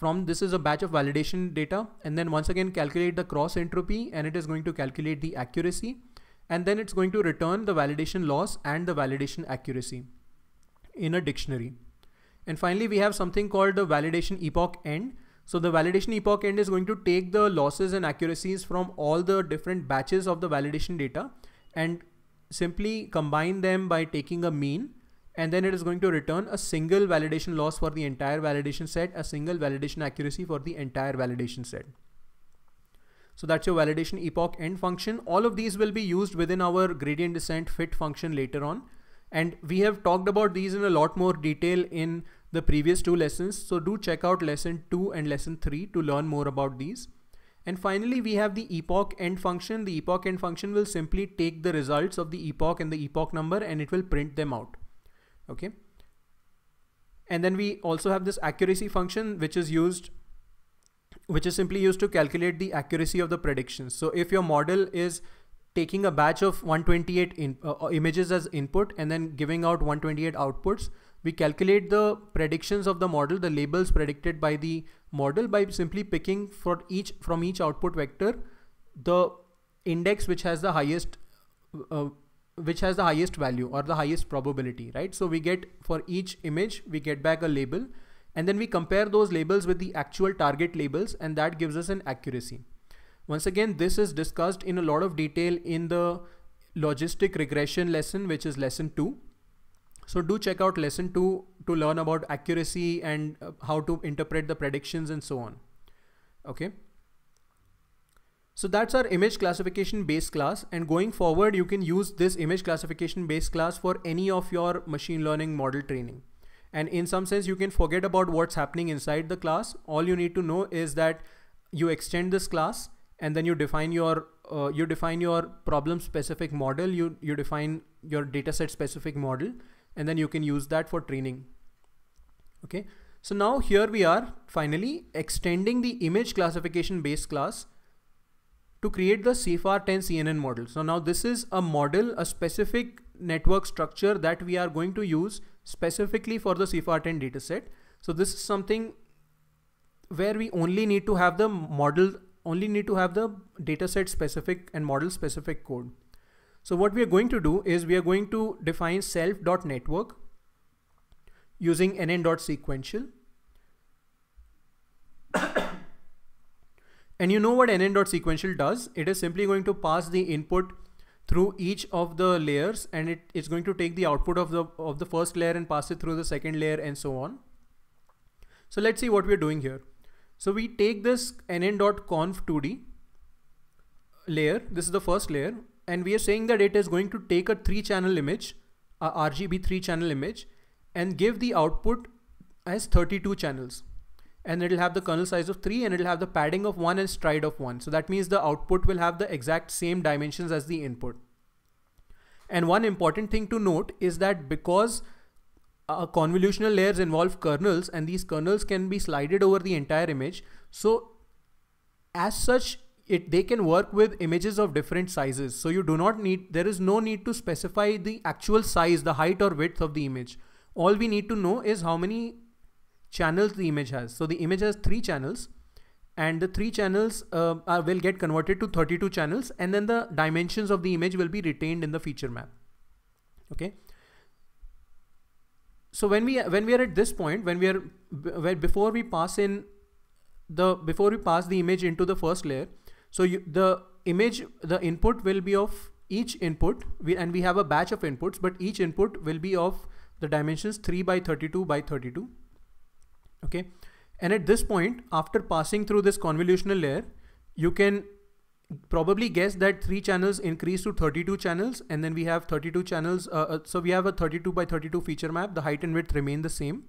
from this is a batch of validation data and then once again calculate the cross entropy and it is going to calculate the accuracy and then it's going to return the validation loss and the validation accuracy in a dictionary. And finally, we have something called the validation epoch end. So the validation epoch end is going to take the losses and accuracies from all the different batches of the validation data and simply combine them by taking a mean and then it is going to return a single validation loss for the entire validation set, a single validation accuracy for the entire validation set. So that's your validation epoch end function. All of these will be used within our gradient descent fit function later on. And we have talked about these in a lot more detail in the previous two lessons. So do check out lesson two and lesson three to learn more about these. And finally, we have the epoch end function. The epoch end function will simply take the results of the epoch and the epoch number and it will print them out. Okay. And then we also have this accuracy function, which is used, which is simply used to calculate the accuracy of the predictions. So if your model is taking a batch of 128 in, uh, uh, images as input and then giving out 128 outputs. We calculate the predictions of the model, the labels predicted by the model by simply picking for each from each output vector the index which has the highest uh, uh, which has the highest value or the highest probability, right? So we get for each image, we get back a label and then we compare those labels with the actual target labels and that gives us an accuracy. Once again, this is discussed in a lot of detail in the logistic regression lesson, which is lesson two. So do check out lesson two to learn about accuracy and uh, how to interpret the predictions and so on. Okay. So that's our image classification base class and going forward you can use this image classification base class for any of your machine learning model training. And in some sense you can forget about what's happening inside the class. All you need to know is that you extend this class and then you define your uh, you define your problem specific model you you define your dataset specific model and then you can use that for training okay so now here we are finally extending the image classification base class to create the cifar 10 CNN model. So now this is a model, a specific network structure that we are going to use specifically for the cifar 10 dataset. So this is something where we only need to have the model only need to have the dataset specific and model specific code. So what we are going to do is we are going to define self.network using nn.sequential. [coughs] and you know what nn.sequential does? It is simply going to pass the input through each of the layers and it is going to take the output of the of the first layer and pass it through the second layer and so on. So let's see what we're doing here. So we take this nn.conf2d layer, this is the first layer, and we are saying that it is going to take a three channel image, a RGB three channel image, and give the output as 32 channels. And it'll have the kernel size of three and it'll have the padding of one and stride of one. So that means the output will have the exact same dimensions as the input. And one important thing to note is that because uh, convolutional layers involve kernels and these kernels can be slided over the entire image. So as such, it, they can work with images of different sizes. So you do not need, there is no need to specify the actual size, the height or width of the image. All we need to know is how many channels the image has. So the image has three channels and the three channels uh, are, uh, will get converted to 32 channels and then the dimensions of the image will be retained in the feature map. Okay so when we when we are at this point when we are where before we pass in the before we pass the image into the first layer so you, the image the input will be of each input we, and we have a batch of inputs but each input will be of the dimensions 3 by 32 by 32 okay and at this point after passing through this convolutional layer you can probably guess that three channels increase to 32 channels and then we have 32 channels. Uh, uh, so we have a 32 by 32 feature map. The height and width remain the same.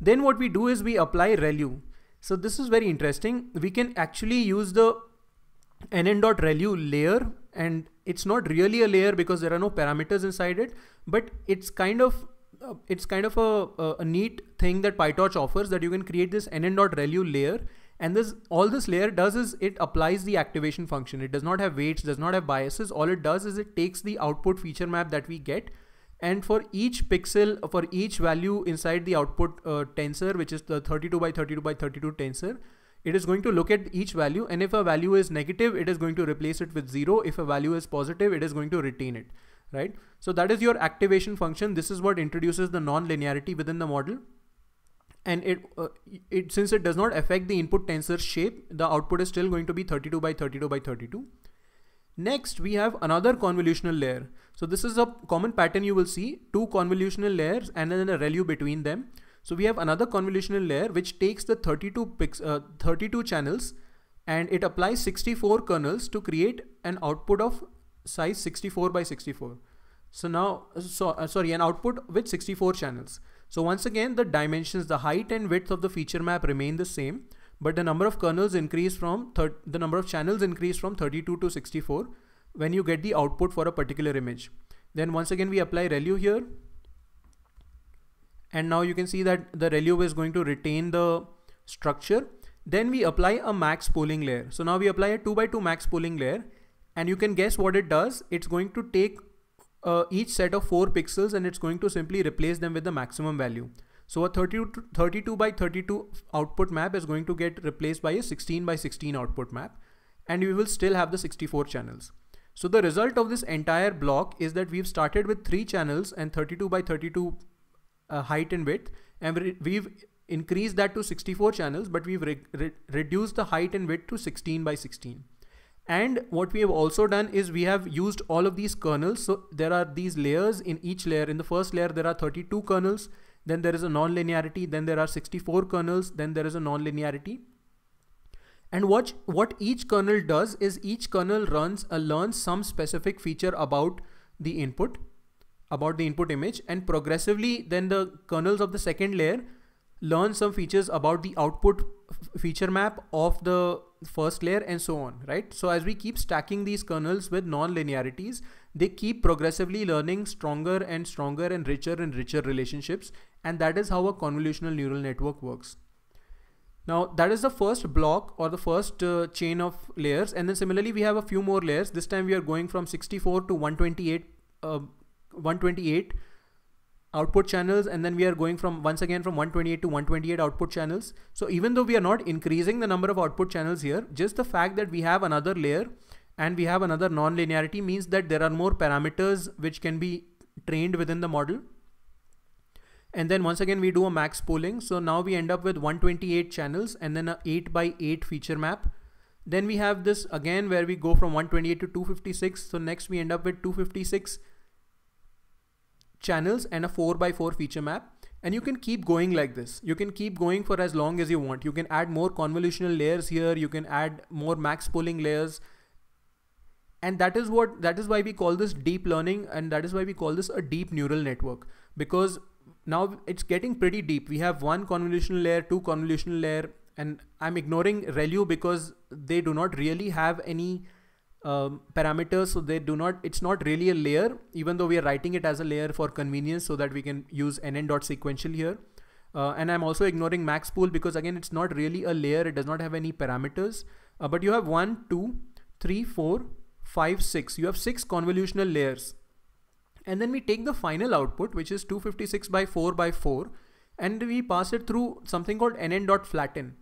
Then what we do is we apply ReLU. So this is very interesting. We can actually use the nn.relu layer and it's not really a layer because there are no parameters inside it, but it's kind of uh, it's kind of a, a, a neat thing that PyTorch offers that you can create this nn.relu layer and this all this layer does is it applies the activation function. It does not have weights, does not have biases. All it does is it takes the output feature map that we get. And for each pixel, for each value inside the output uh, tensor, which is the 32 by 32 by 32 tensor, it is going to look at each value. And if a value is negative, it is going to replace it with zero. If a value is positive, it is going to retain it, right? So that is your activation function. This is what introduces the non-linearity within the model and it, uh, it since it does not affect the input tensor shape, the output is still going to be 32 by 32 by 32. Next, we have another convolutional layer. So this is a common pattern you will see, two convolutional layers and then a ReLU between them. So we have another convolutional layer which takes the 32, pix uh, 32 channels and it applies 64 kernels to create an output of size 64 by 64. So now, so, uh, sorry, an output with 64 channels. So once again, the dimensions, the height and width of the feature map remain the same, but the number of kernels increase from the number of channels increase from 32 to 64 when you get the output for a particular image. Then once again, we apply ReLU here. And now you can see that the ReLU is going to retain the structure. Then we apply a max pooling layer. So now we apply a two by two max pooling layer and you can guess what it does. It's going to take uh, each set of four pixels and it's going to simply replace them with the maximum value. So a 32, 32 by 32 output map is going to get replaced by a 16 by 16 output map and we will still have the 64 channels. So the result of this entire block is that we've started with three channels and 32 by 32 uh, height and width and we've increased that to 64 channels but we've re re reduced the height and width to 16 by 16. And what we have also done is we have used all of these kernels. So there are these layers in each layer. In the first layer, there are 32 kernels. Then there is a non-linearity. Then there are 64 kernels. Then there is a non-linearity. And what, what each kernel does is each kernel runs a uh, learns some specific feature about the input, about the input image. And progressively, then the kernels of the second layer learn some features about the output feature map of the first layer and so on, right? So as we keep stacking these kernels with non-linearities, they keep progressively learning stronger and stronger and richer and richer relationships. And that is how a convolutional neural network works. Now that is the first block or the first uh, chain of layers. And then similarly, we have a few more layers. This time we are going from 64 to 128, uh, 128 output channels and then we are going from once again from 128 to 128 output channels. So even though we are not increasing the number of output channels here, just the fact that we have another layer and we have another non-linearity means that there are more parameters which can be trained within the model. And then once again, we do a max polling. So now we end up with 128 channels and then a eight by eight feature map. Then we have this again, where we go from 128 to 256. So next we end up with 256 channels and a 4x4 feature map. And you can keep going like this. You can keep going for as long as you want. You can add more convolutional layers here. You can add more max pooling layers. And that is what that is why we call this deep learning and that is why we call this a deep neural network because now it's getting pretty deep. We have one convolutional layer, two convolutional layer, and I'm ignoring ReLU because they do not really have any um, parameters so they do not it's not really a layer even though we are writing it as a layer for convenience so that we can use nn.sequential here uh, and I'm also ignoring max pool because again it's not really a layer it does not have any parameters uh, but you have one two three four five six you have six convolutional layers and then we take the final output which is 256 by 4 by 4 and we pass it through something called nn.flatten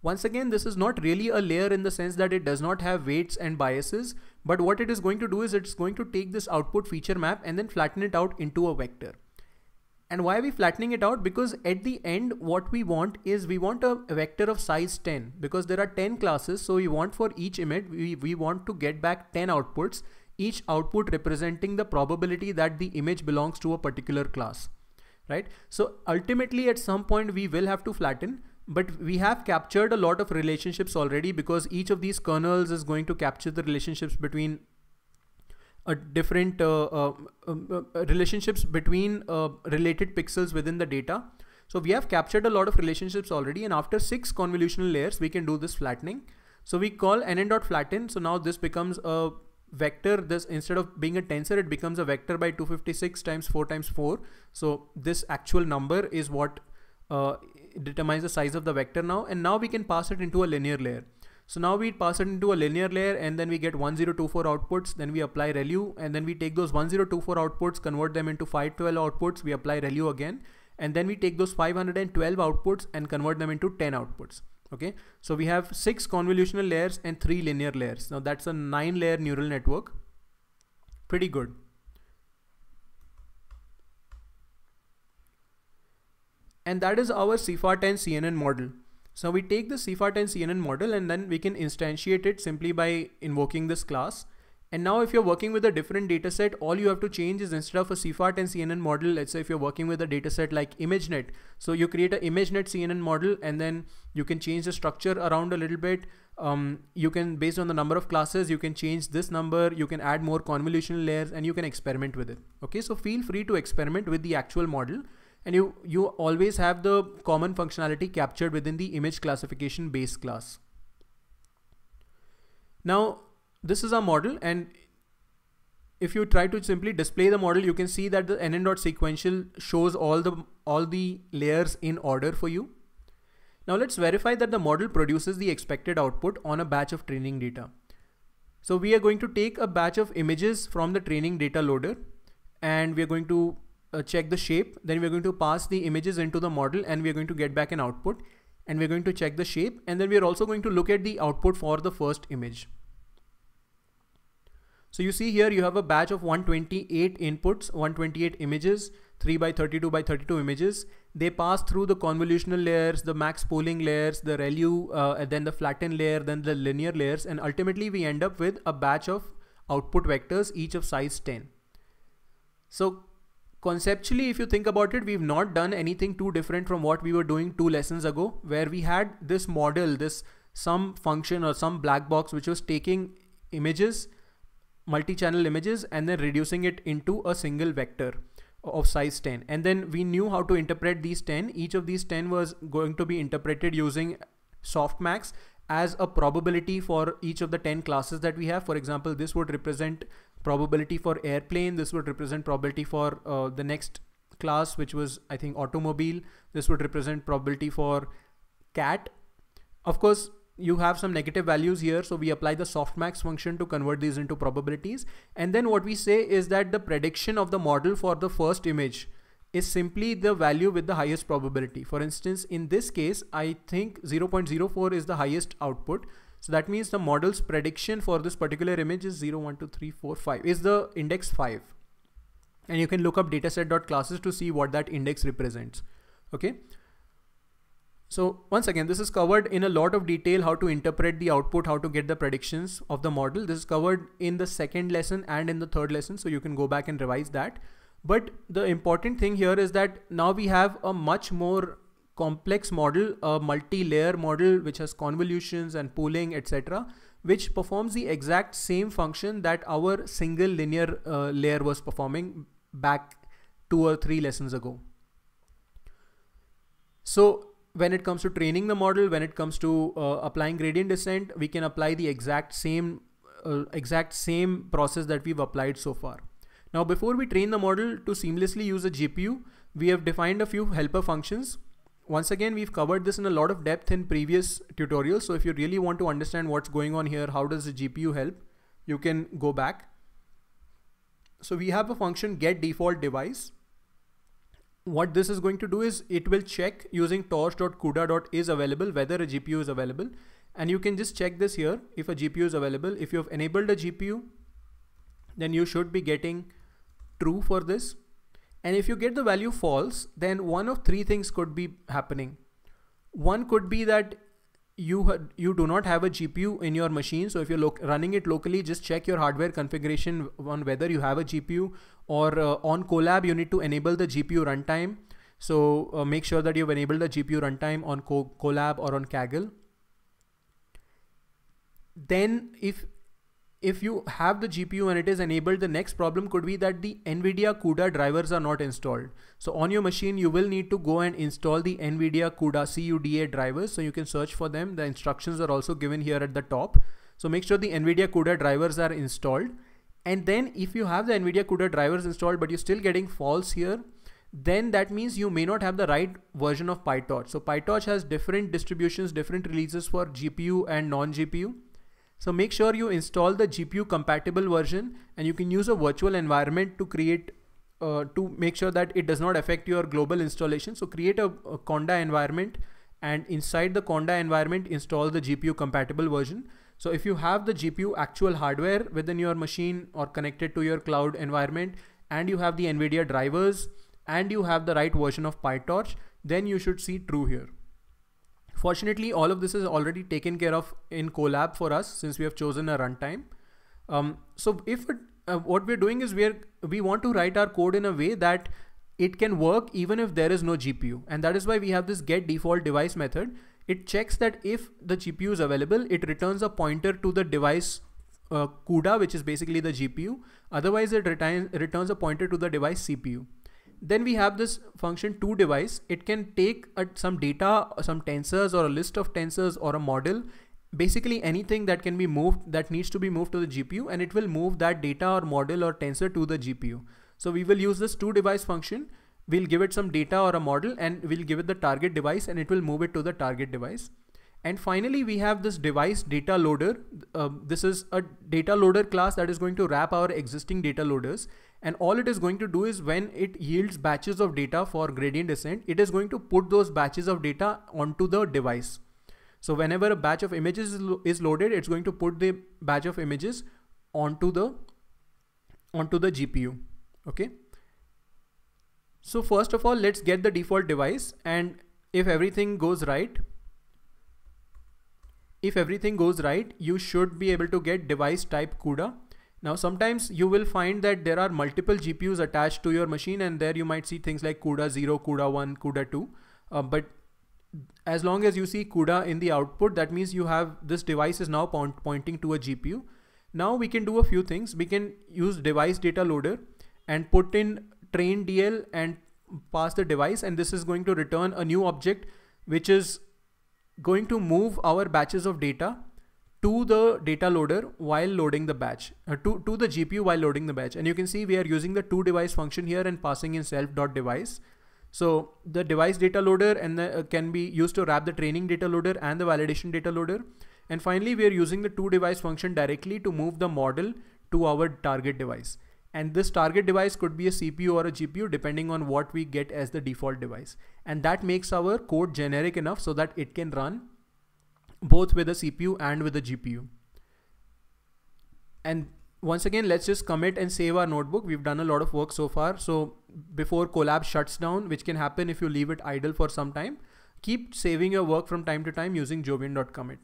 once again, this is not really a layer in the sense that it does not have weights and biases, but what it is going to do is it's going to take this output feature map and then flatten it out into a vector. And why are we flattening it out? Because at the end, what we want is we want a vector of size 10 because there are 10 classes. So we want for each image, we, we want to get back 10 outputs, each output representing the probability that the image belongs to a particular class, right? So ultimately at some point we will have to flatten. But we have captured a lot of relationships already because each of these kernels is going to capture the relationships between a different uh, uh, um, uh, uh, relationships between uh, related pixels within the data. So we have captured a lot of relationships already and after six convolutional layers, we can do this flattening. So we call nn dot flatten. So now this becomes a vector. This instead of being a tensor, it becomes a vector by 256 times four times four. So this actual number is what uh, determines the size of the vector now. And now we can pass it into a linear layer. So now we pass it into a linear layer and then we get 1024 outputs. Then we apply ReLU and then we take those 1024 outputs, convert them into 512 outputs. We apply ReLU again. And then we take those 512 outputs and convert them into 10 outputs. Okay. So we have six convolutional layers and three linear layers. Now that's a nine layer neural network. Pretty good. And that is our CIFAR10 CNN model. So we take the CIFAR10 CNN model and then we can instantiate it simply by invoking this class. And now if you're working with a different dataset, all you have to change is instead of a CIFAR10 CNN model, let's say if you're working with a dataset like ImageNet. So you create an ImageNet CNN model and then you can change the structure around a little bit. Um, you can, based on the number of classes, you can change this number, you can add more convolutional layers and you can experiment with it. Okay, so feel free to experiment with the actual model and you, you always have the common functionality captured within the image classification base class. Now, this is our model and if you try to simply display the model, you can see that the nn.sequential shows all the, all the layers in order for you. Now let's verify that the model produces the expected output on a batch of training data. So we are going to take a batch of images from the training data loader and we are going to uh, check the shape. Then we're going to pass the images into the model and we're going to get back an output and we're going to check the shape. And then we're also going to look at the output for the first image. So you see here you have a batch of 128 inputs, 128 images, 3 by 32 by 32 images. They pass through the convolutional layers, the max pooling layers, the ReLU, uh, then the flatten layer, then the linear layers, and ultimately we end up with a batch of output vectors, each of size 10. So Conceptually, if you think about it, we've not done anything too different from what we were doing two lessons ago, where we had this model, this some function or some black box, which was taking images, multi-channel images, and then reducing it into a single vector of size 10. And then we knew how to interpret these 10. Each of these 10 was going to be interpreted using softmax as a probability for each of the 10 classes that we have. For example, this would represent probability for airplane. This would represent probability for uh, the next class, which was, I think, automobile. This would represent probability for cat. Of course, you have some negative values here. So we apply the softmax function to convert these into probabilities. And then what we say is that the prediction of the model for the first image is simply the value with the highest probability. For instance, in this case, I think 0.04 is the highest output. So that means the model's prediction for this particular image is 0, 1, 2, 3, 4, 5 is the index 5. And you can look up dataset.classes to see what that index represents. Okay. So once again, this is covered in a lot of detail, how to interpret the output, how to get the predictions of the model. This is covered in the second lesson and in the third lesson. So you can go back and revise that. But the important thing here is that now we have a much more complex model, a multi-layer model which has convolutions and pooling, etc., which performs the exact same function that our single linear uh, layer was performing back two or three lessons ago. So when it comes to training the model, when it comes to uh, applying gradient descent, we can apply the exact same uh, exact same process that we've applied so far. Now, before we train the model to seamlessly use a GPU, we have defined a few helper functions once again, we've covered this in a lot of depth in previous tutorials. So if you really want to understand what's going on here, how does the GPU help, you can go back. So we have a function get default device. What this is going to do is it will check using torch.cuda.is available whether a GPU is available. And you can just check this here if a GPU is available. If you have enabled a GPU, then you should be getting true for this. And if you get the value false, then one of three things could be happening. One could be that you you do not have a GPU in your machine. So if you're running it locally, just check your hardware configuration on whether you have a GPU or uh, on Colab, you need to enable the GPU runtime. So uh, make sure that you've enabled the GPU runtime on Co Colab or on Kaggle. Then if if you have the GPU and it is enabled, the next problem could be that the NVIDIA CUDA drivers are not installed. So on your machine, you will need to go and install the NVIDIA CUDA CUDA drivers. So you can search for them. The instructions are also given here at the top. So make sure the NVIDIA CUDA drivers are installed. And then if you have the NVIDIA CUDA drivers installed, but you're still getting false here, then that means you may not have the right version of PyTorch. So PyTorch has different distributions, different releases for GPU and non-GPU. So make sure you install the GPU compatible version and you can use a virtual environment to create uh, to make sure that it does not affect your global installation. So create a, a Conda environment and inside the Conda environment, install the GPU compatible version. So if you have the GPU actual hardware within your machine or connected to your cloud environment, and you have the NVIDIA drivers, and you have the right version of PyTorch, then you should see true here. Fortunately, all of this is already taken care of in Colab for us since we have chosen a runtime. Um, so if it, uh, what we're doing is we're, we want to write our code in a way that it can work even if there is no GPU. And that is why we have this get default device method. It checks that if the GPU is available, it returns a pointer to the device uh, CUDA, which is basically the GPU. Otherwise, it returns a pointer to the device CPU then we have this function to device. It can take a, some data, some tensors or a list of tensors or a model, basically anything that can be moved that needs to be moved to the GPU and it will move that data or model or tensor to the GPU. So we will use this to device function. We'll give it some data or a model and we'll give it the target device and it will move it to the target device. And finally, we have this device data loader. Uh, this is a data loader class that is going to wrap our existing data loaders and all it is going to do is when it yields batches of data for gradient descent, it is going to put those batches of data onto the device. So whenever a batch of images is, lo is loaded, it's going to put the batch of images onto the onto the GPU. Okay. So first of all, let's get the default device and if everything goes right, if everything goes right, you should be able to get device type CUDA now, sometimes you will find that there are multiple GPUs attached to your machine and there you might see things like CUDA 0, CUDA 1, CUDA 2. Uh, but as long as you see CUDA in the output, that means you have this device is now point, pointing to a GPU. Now we can do a few things. We can use device data loader and put in train DL and pass the device. And this is going to return a new object, which is going to move our batches of data to the data loader while loading the batch, uh, to, to the GPU while loading the batch. And you can see we are using the to device function here and passing in self.device. So the device data loader and the, uh, can be used to wrap the training data loader and the validation data loader. And finally, we are using the to device function directly to move the model to our target device. And this target device could be a CPU or a GPU depending on what we get as the default device. And that makes our code generic enough so that it can run both with the CPU and with the GPU. And once again, let's just commit and save our notebook. We've done a lot of work so far. So before Colab shuts down, which can happen if you leave it idle for some time, keep saving your work from time to time using jovian.commit.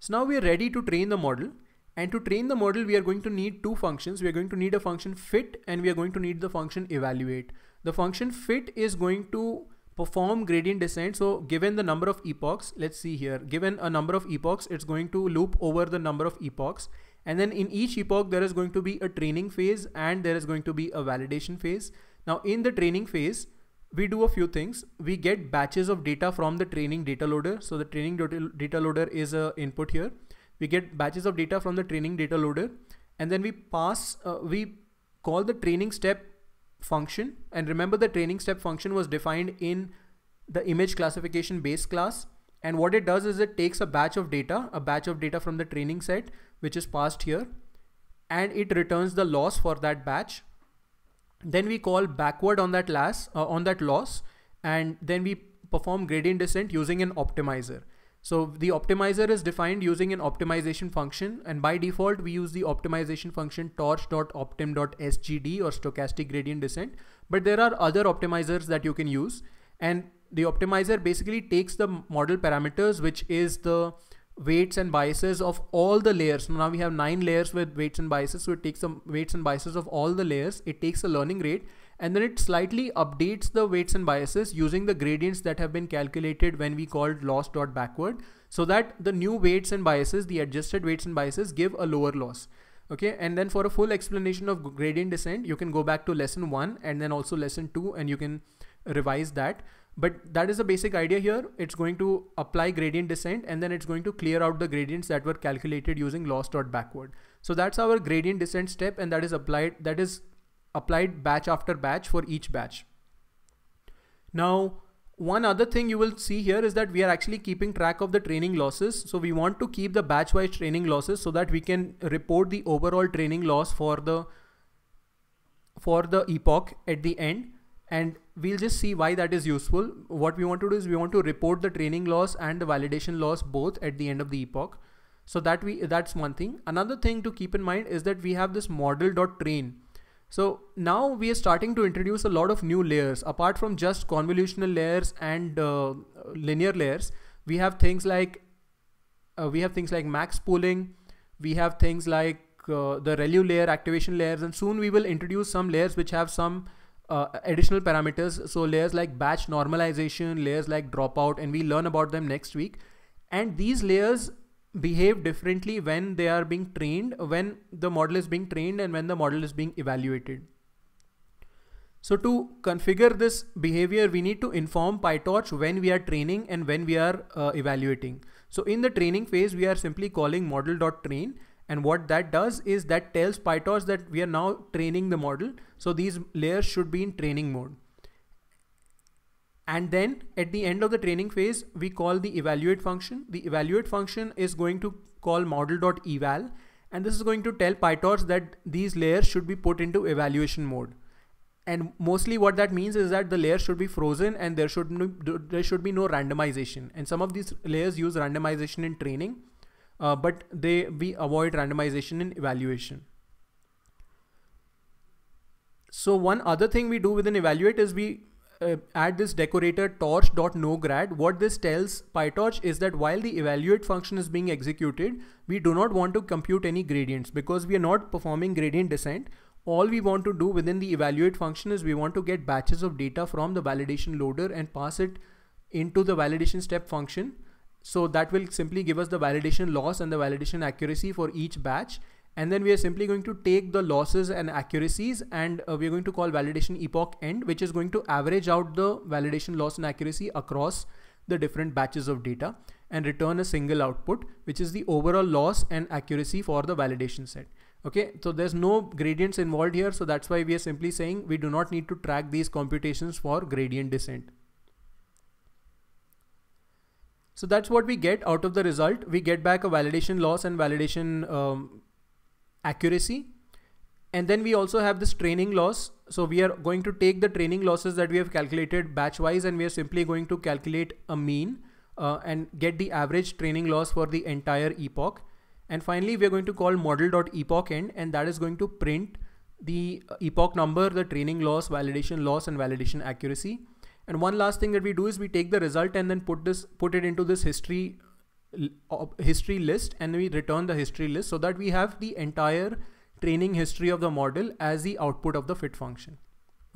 So now we are ready to train the model. And to train the model, we are going to need two functions. We are going to need a function fit and we are going to need the function evaluate. The function fit is going to perform gradient descent. So given the number of epochs, let's see here, given a number of epochs, it's going to loop over the number of epochs. And then in each epoch, there is going to be a training phase and there is going to be a validation phase. Now in the training phase, we do a few things. We get batches of data from the training data loader. So the training data loader is a input here. We get batches of data from the training data loader and then we pass, uh, we call the training step function. And remember the training step function was defined in the image classification base class. And what it does is it takes a batch of data, a batch of data from the training set, which is passed here, and it returns the loss for that batch. Then we call backward on that loss, uh, on that loss, and then we perform gradient descent using an optimizer. So the optimizer is defined using an optimization function and by default we use the optimization function torch.optim.sgd or stochastic gradient descent. But there are other optimizers that you can use and the optimizer basically takes the model parameters which is the weights and biases of all the layers. Now we have nine layers with weights and biases. So it takes the weights and biases of all the layers. It takes the learning rate and then it slightly updates the weights and biases using the gradients that have been calculated when we called loss dot backward so that the new weights and biases, the adjusted weights and biases give a lower loss. Okay, and then for a full explanation of gradient descent, you can go back to lesson one and then also lesson two and you can revise that. But that is the basic idea here. It's going to apply gradient descent and then it's going to clear out the gradients that were calculated using loss dot backward. So that's our gradient descent step and that is applied, that is applied batch after batch for each batch. Now, one other thing you will see here is that we are actually keeping track of the training losses. So we want to keep the batch wise training losses so that we can report the overall training loss for the for the epoch at the end. And we'll just see why that is useful. What we want to do is we want to report the training loss and the validation loss both at the end of the epoch. So that we that's one thing. Another thing to keep in mind is that we have this model.train so now we are starting to introduce a lot of new layers apart from just convolutional layers and uh, linear layers. We have things like uh, we have things like max pooling. We have things like uh, the ReLU layer, activation layers, and soon we will introduce some layers which have some uh, additional parameters. So layers like batch normalization, layers like dropout, and we learn about them next week. And these layers behave differently when they are being trained, when the model is being trained and when the model is being evaluated. So to configure this behavior, we need to inform PyTorch when we are training and when we are uh, evaluating. So in the training phase, we are simply calling model.train and what that does is that tells PyTorch that we are now training the model. So these layers should be in training mode. And then at the end of the training phase, we call the evaluate function. The evaluate function is going to call model.eval. And this is going to tell PyTorch that these layers should be put into evaluation mode. And mostly what that means is that the layer should be frozen and there should, no, there should be no randomization. And some of these layers use randomization in training, uh, but they we avoid randomization in evaluation. So one other thing we do with an evaluate is we uh, add this decorator torch.nograd, what this tells PyTorch is that while the evaluate function is being executed, we do not want to compute any gradients because we are not performing gradient descent. All we want to do within the evaluate function is we want to get batches of data from the validation loader and pass it into the validation step function. So that will simply give us the validation loss and the validation accuracy for each batch. And then we are simply going to take the losses and accuracies and uh, we're going to call validation epoch end, which is going to average out the validation loss and accuracy across the different batches of data and return a single output, which is the overall loss and accuracy for the validation set. Okay, so there's no gradients involved here. So that's why we are simply saying we do not need to track these computations for gradient descent. So that's what we get out of the result. We get back a validation loss and validation um, accuracy. And then we also have this training loss. So we are going to take the training losses that we have calculated batch wise and we are simply going to calculate a mean uh, and get the average training loss for the entire epoch. And finally, we're going to call end, and that is going to print the uh, epoch number, the training loss, validation loss and validation accuracy. And one last thing that we do is we take the result and then put this put it into this history history list and we return the history list so that we have the entire training history of the model as the output of the fit function.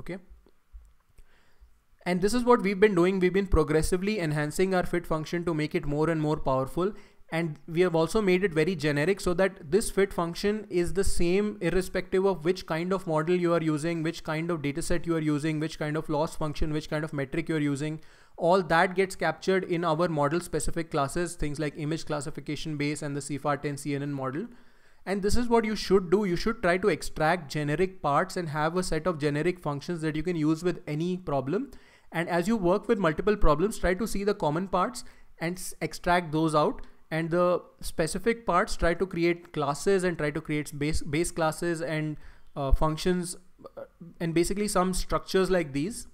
Okay. And this is what we've been doing. We've been progressively enhancing our fit function to make it more and more powerful. And we have also made it very generic so that this fit function is the same irrespective of which kind of model you are using, which kind of dataset you are using, which kind of loss function, which kind of metric you're using, all that gets captured in our model specific classes, things like image classification base and the cifar 10 CNN model. And this is what you should do. You should try to extract generic parts and have a set of generic functions that you can use with any problem. And as you work with multiple problems, try to see the common parts and extract those out. And the specific parts, try to create classes and try to create base, base classes and uh, functions uh, and basically some structures like these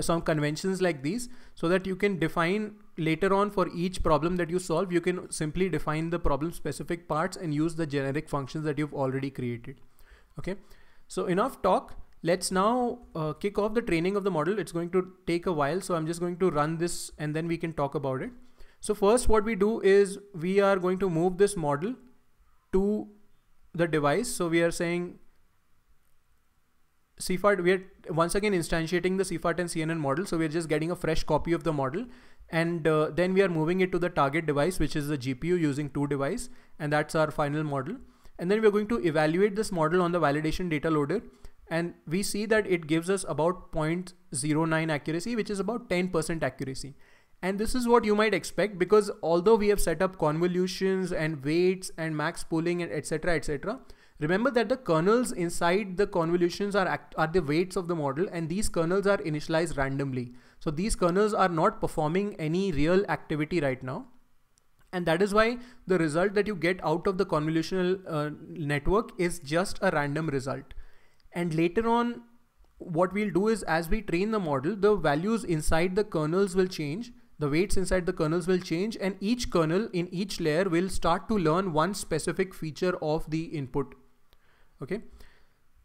some conventions like these so that you can define later on for each problem that you solve, you can simply define the problem specific parts and use the generic functions that you've already created. Okay, so enough talk. Let's now uh, kick off the training of the model. It's going to take a while, so I'm just going to run this and then we can talk about it. So first what we do is we are going to move this model to the device. So we are saying Cifar, we are once again instantiating the Cifar and CNN model. So we're just getting a fresh copy of the model. And uh, then we are moving it to the target device, which is the GPU using two device. And that's our final model. And then we're going to evaluate this model on the validation data loader. And we see that it gives us about 0.09 accuracy, which is about 10% accuracy. And this is what you might expect because although we have set up convolutions and weights and max pooling and etc etc, Remember that the kernels inside the convolutions are, are the weights of the model and these kernels are initialized randomly. So these kernels are not performing any real activity right now. And that is why the result that you get out of the convolutional uh, network is just a random result. And later on, what we'll do is as we train the model, the values inside the kernels will change the weights inside the kernels will change and each kernel in each layer will start to learn one specific feature of the input Okay.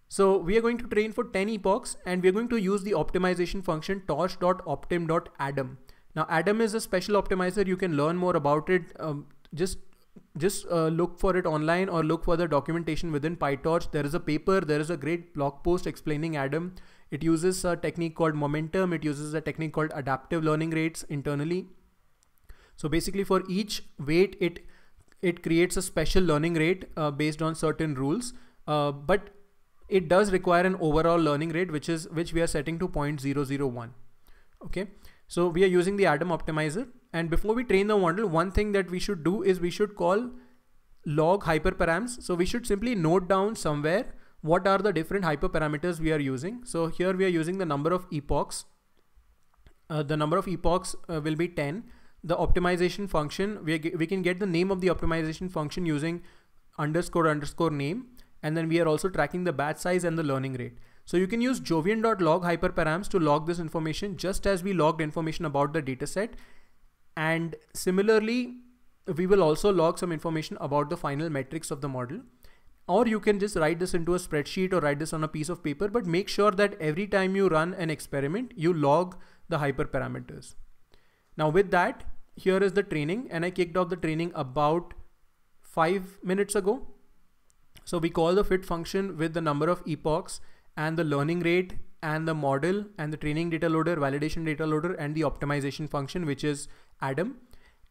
So we are going to train for 10 epochs and we're going to use the optimization function torch.optim.adam. Now Adam is a special optimizer. You can learn more about it. Um, just just uh, look for it online or look for the documentation within PyTorch. There is a paper, there is a great blog post explaining Adam. It uses a technique called momentum. It uses a technique called adaptive learning rates internally. So basically for each weight, it, it creates a special learning rate uh, based on certain rules. Uh, but it does require an overall learning rate, which is which we are setting to 0.001. Okay. So we are using the Atom optimizer. And before we train the model, one thing that we should do is we should call log hyperparams. So we should simply note down somewhere what are the different hyperparameters we are using. So here we are using the number of epochs. Uh, the number of epochs uh, will be 10. The optimization function, we, we can get the name of the optimization function using underscore underscore name. And then we are also tracking the batch size and the learning rate. So you can use jovian.log hyperparams to log this information just as we logged information about the dataset. And similarly, we will also log some information about the final metrics of the model. Or you can just write this into a spreadsheet or write this on a piece of paper, but make sure that every time you run an experiment, you log the hyperparameters. Now with that, here is the training and I kicked off the training about five minutes ago. So we call the fit function with the number of epochs and the learning rate and the model and the training data loader, validation data loader, and the optimization function, which is Adam.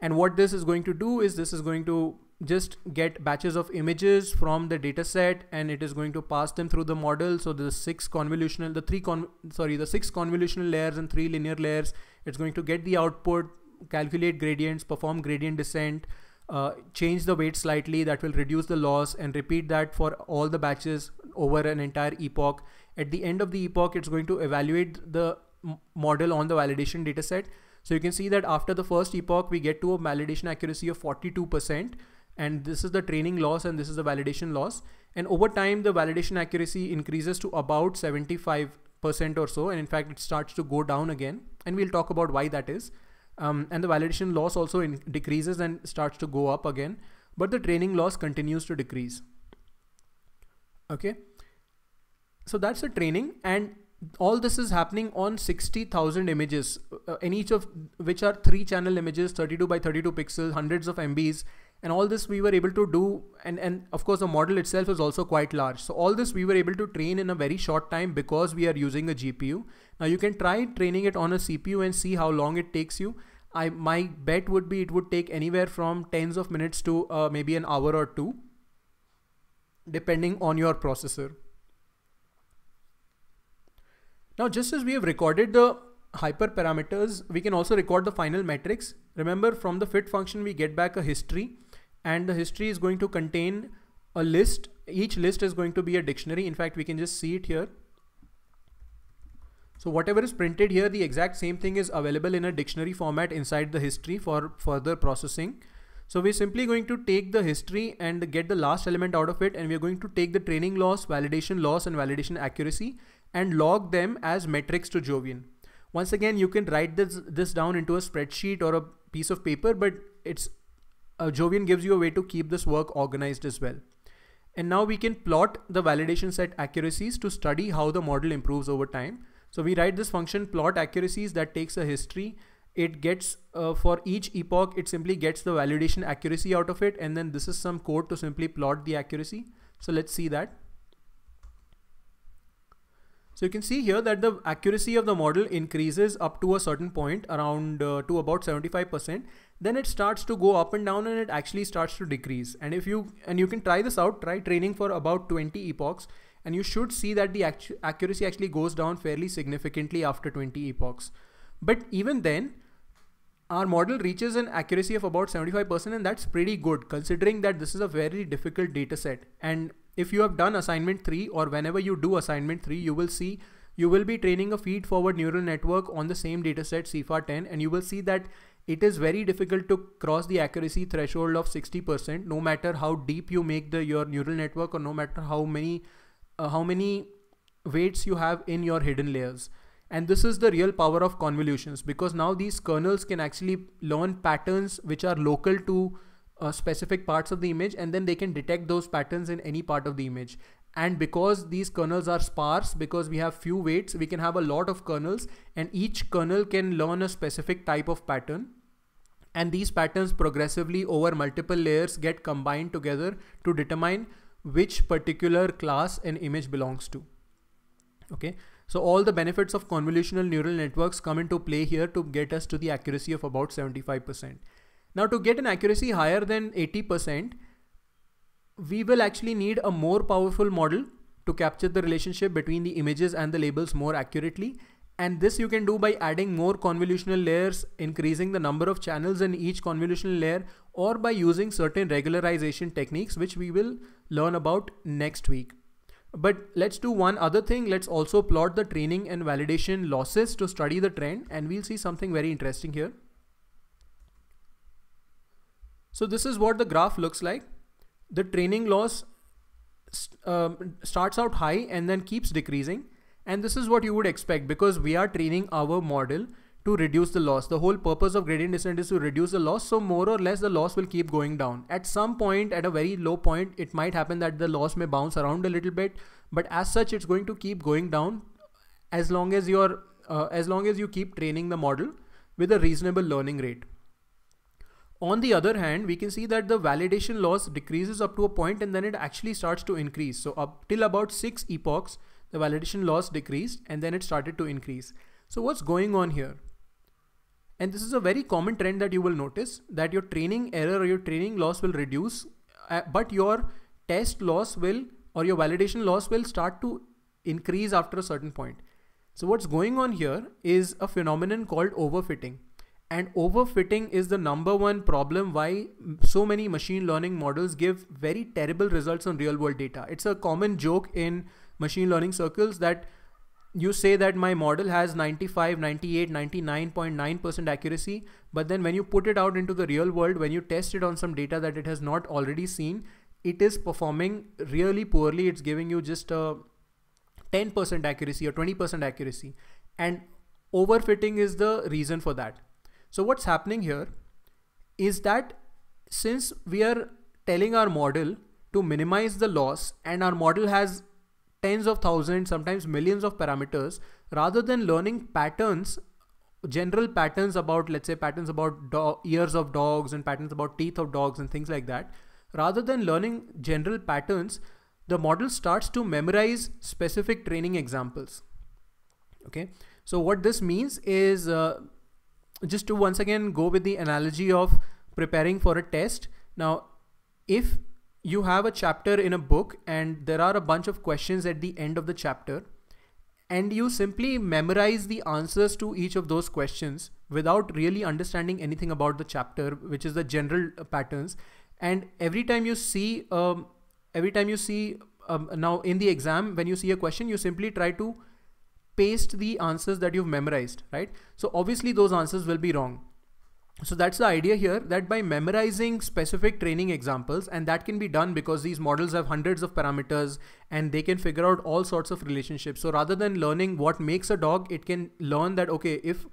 And what this is going to do is this is going to just get batches of images from the data set and it is going to pass them through the model. So the six convolutional, the three con, sorry, the six convolutional layers and three linear layers, it's going to get the output, calculate gradients, perform gradient descent, uh, change the weight slightly that will reduce the loss and repeat that for all the batches over an entire epoch. At the end of the epoch, it's going to evaluate the model on the validation dataset. So you can see that after the first epoch, we get to a validation accuracy of 42% and this is the training loss and this is the validation loss. And over time, the validation accuracy increases to about 75% or so. And in fact, it starts to go down again. And we'll talk about why that is. Um, and the validation loss also in, decreases and starts to go up again, but the training loss continues to decrease. Okay. So that's the training and all this is happening on 60,000 images uh, each of which are three channel images, 32 by 32 pixels, hundreds of MBs. And all this we were able to do. And, and of course the model itself is also quite large. So all this we were able to train in a very short time because we are using a GPU now you can try training it on a CPU and see how long it takes you. I, my bet would be it would take anywhere from tens of minutes to uh, maybe an hour or two, depending on your processor. Now, just as we have recorded the hyperparameters, we can also record the final matrix. Remember from the fit function, we get back a history and the history is going to contain a list. Each list is going to be a dictionary. In fact, we can just see it here. So whatever is printed here, the exact same thing is available in a dictionary format inside the history for further processing. So we're simply going to take the history and get the last element out of it. And we're going to take the training loss, validation loss and validation accuracy and log them as metrics to Jovian. Once again, you can write this, this down into a spreadsheet or a piece of paper, but it's uh, Jovian gives you a way to keep this work organized as well. And now we can plot the validation set accuracies to study how the model improves over time. So we write this function plot accuracies that takes a history. It gets uh, for each epoch, it simply gets the validation accuracy out of it. And then this is some code to simply plot the accuracy. So let's see that. So you can see here that the accuracy of the model increases up to a certain point around uh, to about 75%. Then it starts to go up and down and it actually starts to decrease. And if you, and you can try this out, try training for about 20 epochs and you should see that the actu accuracy actually goes down fairly significantly after 20 epochs. But even then, our model reaches an accuracy of about 75% and that's pretty good considering that this is a very difficult data set. And if you have done assignment 3 or whenever you do assignment 3, you will see you will be training a feed forward neural network on the same data set CIFAR 10 and you will see that it is very difficult to cross the accuracy threshold of 60% no matter how deep you make the your neural network or no matter how many uh, how many weights you have in your hidden layers. And this is the real power of convolutions because now these kernels can actually learn patterns which are local to uh, specific parts of the image and then they can detect those patterns in any part of the image. And because these kernels are sparse, because we have few weights, we can have a lot of kernels and each kernel can learn a specific type of pattern. And these patterns progressively over multiple layers get combined together to determine which particular class an image belongs to. Okay, so all the benefits of convolutional neural networks come into play here to get us to the accuracy of about 75%. Now to get an accuracy higher than 80%, we will actually need a more powerful model to capture the relationship between the images and the labels more accurately and this you can do by adding more convolutional layers, increasing the number of channels in each convolutional layer, or by using certain regularization techniques, which we will learn about next week. But let's do one other thing. Let's also plot the training and validation losses to study the trend. And we'll see something very interesting here. So this is what the graph looks like. The training loss um, starts out high and then keeps decreasing. And this is what you would expect because we are training our model to reduce the loss. The whole purpose of gradient descent is to reduce the loss. So more or less the loss will keep going down. At some point, at a very low point, it might happen that the loss may bounce around a little bit, but as such, it's going to keep going down as long as you're, uh, as long as you keep training the model with a reasonable learning rate. On the other hand, we can see that the validation loss decreases up to a point and then it actually starts to increase. So up till about six epochs, the validation loss decreased and then it started to increase. So what's going on here? And this is a very common trend that you will notice that your training error or your training loss will reduce, uh, but your test loss will or your validation loss will start to increase after a certain point. So what's going on here is a phenomenon called overfitting. And overfitting is the number one problem why so many machine learning models give very terrible results on real world data. It's a common joke in machine learning circles that you say that my model has 95, 98, 99.9% percent 09 accuracy, but then when you put it out into the real world, when you test it on some data that it has not already seen, it is performing really poorly. It's giving you just a 10% accuracy or 20% accuracy. And overfitting is the reason for that. So what's happening here is that since we are telling our model to minimize the loss and our model has tens of thousands, sometimes millions of parameters, rather than learning patterns, general patterns about, let's say, patterns about ears of dogs and patterns about teeth of dogs and things like that. Rather than learning general patterns, the model starts to memorize specific training examples. Okay, so what this means is uh, just to once again go with the analogy of preparing for a test. Now, if you have a chapter in a book and there are a bunch of questions at the end of the chapter and you simply memorize the answers to each of those questions without really understanding anything about the chapter which is the general uh, patterns and every time you see um, every time you see um, now in the exam when you see a question you simply try to paste the answers that you've memorized right so obviously those answers will be wrong so that's the idea here that by memorizing specific training examples and that can be done because these models have hundreds of parameters and they can figure out all sorts of relationships. So rather than learning what makes a dog, it can learn that, okay, if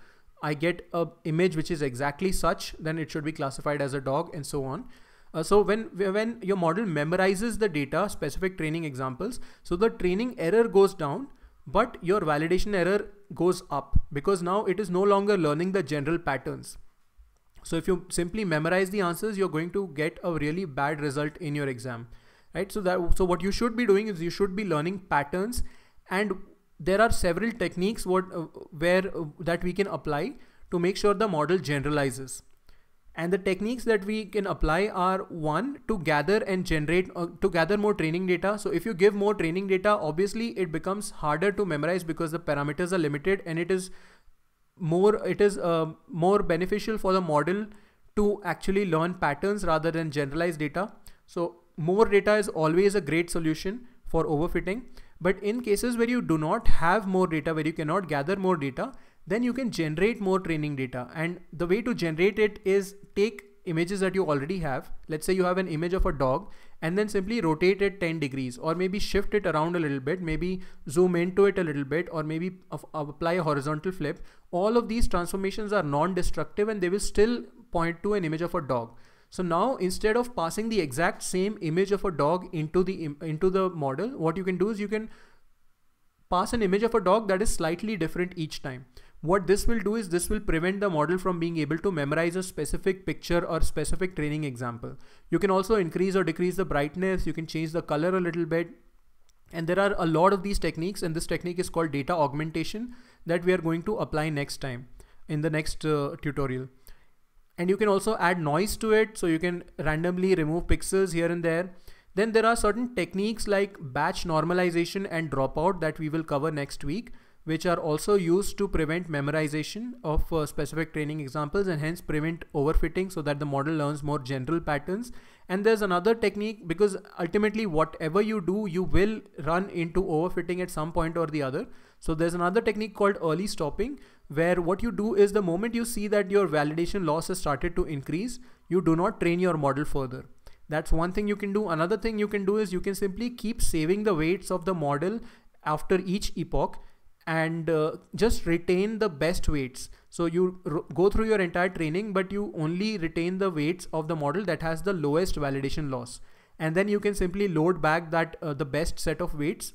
I get a image which is exactly such, then it should be classified as a dog and so on. Uh, so when when your model memorizes the data, specific training examples, so the training error goes down, but your validation error goes up because now it is no longer learning the general patterns. So if you simply memorize the answers, you're going to get a really bad result in your exam, right? So that, so what you should be doing is you should be learning patterns and there are several techniques what, uh, where uh, that we can apply to make sure the model generalizes. And the techniques that we can apply are one to gather and generate uh, to gather more training data. So if you give more training data, obviously it becomes harder to memorize because the parameters are limited and it is more it is uh, more beneficial for the model to actually learn patterns rather than generalize data. So more data is always a great solution for overfitting. But in cases where you do not have more data, where you cannot gather more data, then you can generate more training data. And the way to generate it is take images that you already have. Let's say you have an image of a dog and then simply rotate it 10 degrees or maybe shift it around a little bit, maybe zoom into it a little bit or maybe apply a horizontal flip. All of these transformations are non-destructive and they will still point to an image of a dog. So now instead of passing the exact same image of a dog into the into the model, what you can do is you can pass an image of a dog that is slightly different each time. What this will do is this will prevent the model from being able to memorize a specific picture or specific training example. You can also increase or decrease the brightness. You can change the color a little bit. And there are a lot of these techniques and this technique is called data augmentation that we are going to apply next time in the next uh, tutorial. And you can also add noise to it. So you can randomly remove pixels here and there. Then there are certain techniques like batch normalization and dropout that we will cover next week which are also used to prevent memorization of uh, specific training examples and hence prevent overfitting so that the model learns more general patterns. And there's another technique because ultimately whatever you do, you will run into overfitting at some point or the other. So there's another technique called early stopping where what you do is the moment you see that your validation loss has started to increase, you do not train your model further. That's one thing you can do. Another thing you can do is you can simply keep saving the weights of the model after each epoch and uh, just retain the best weights. So you go through your entire training, but you only retain the weights of the model that has the lowest validation loss. And then you can simply load back that uh, the best set of weights.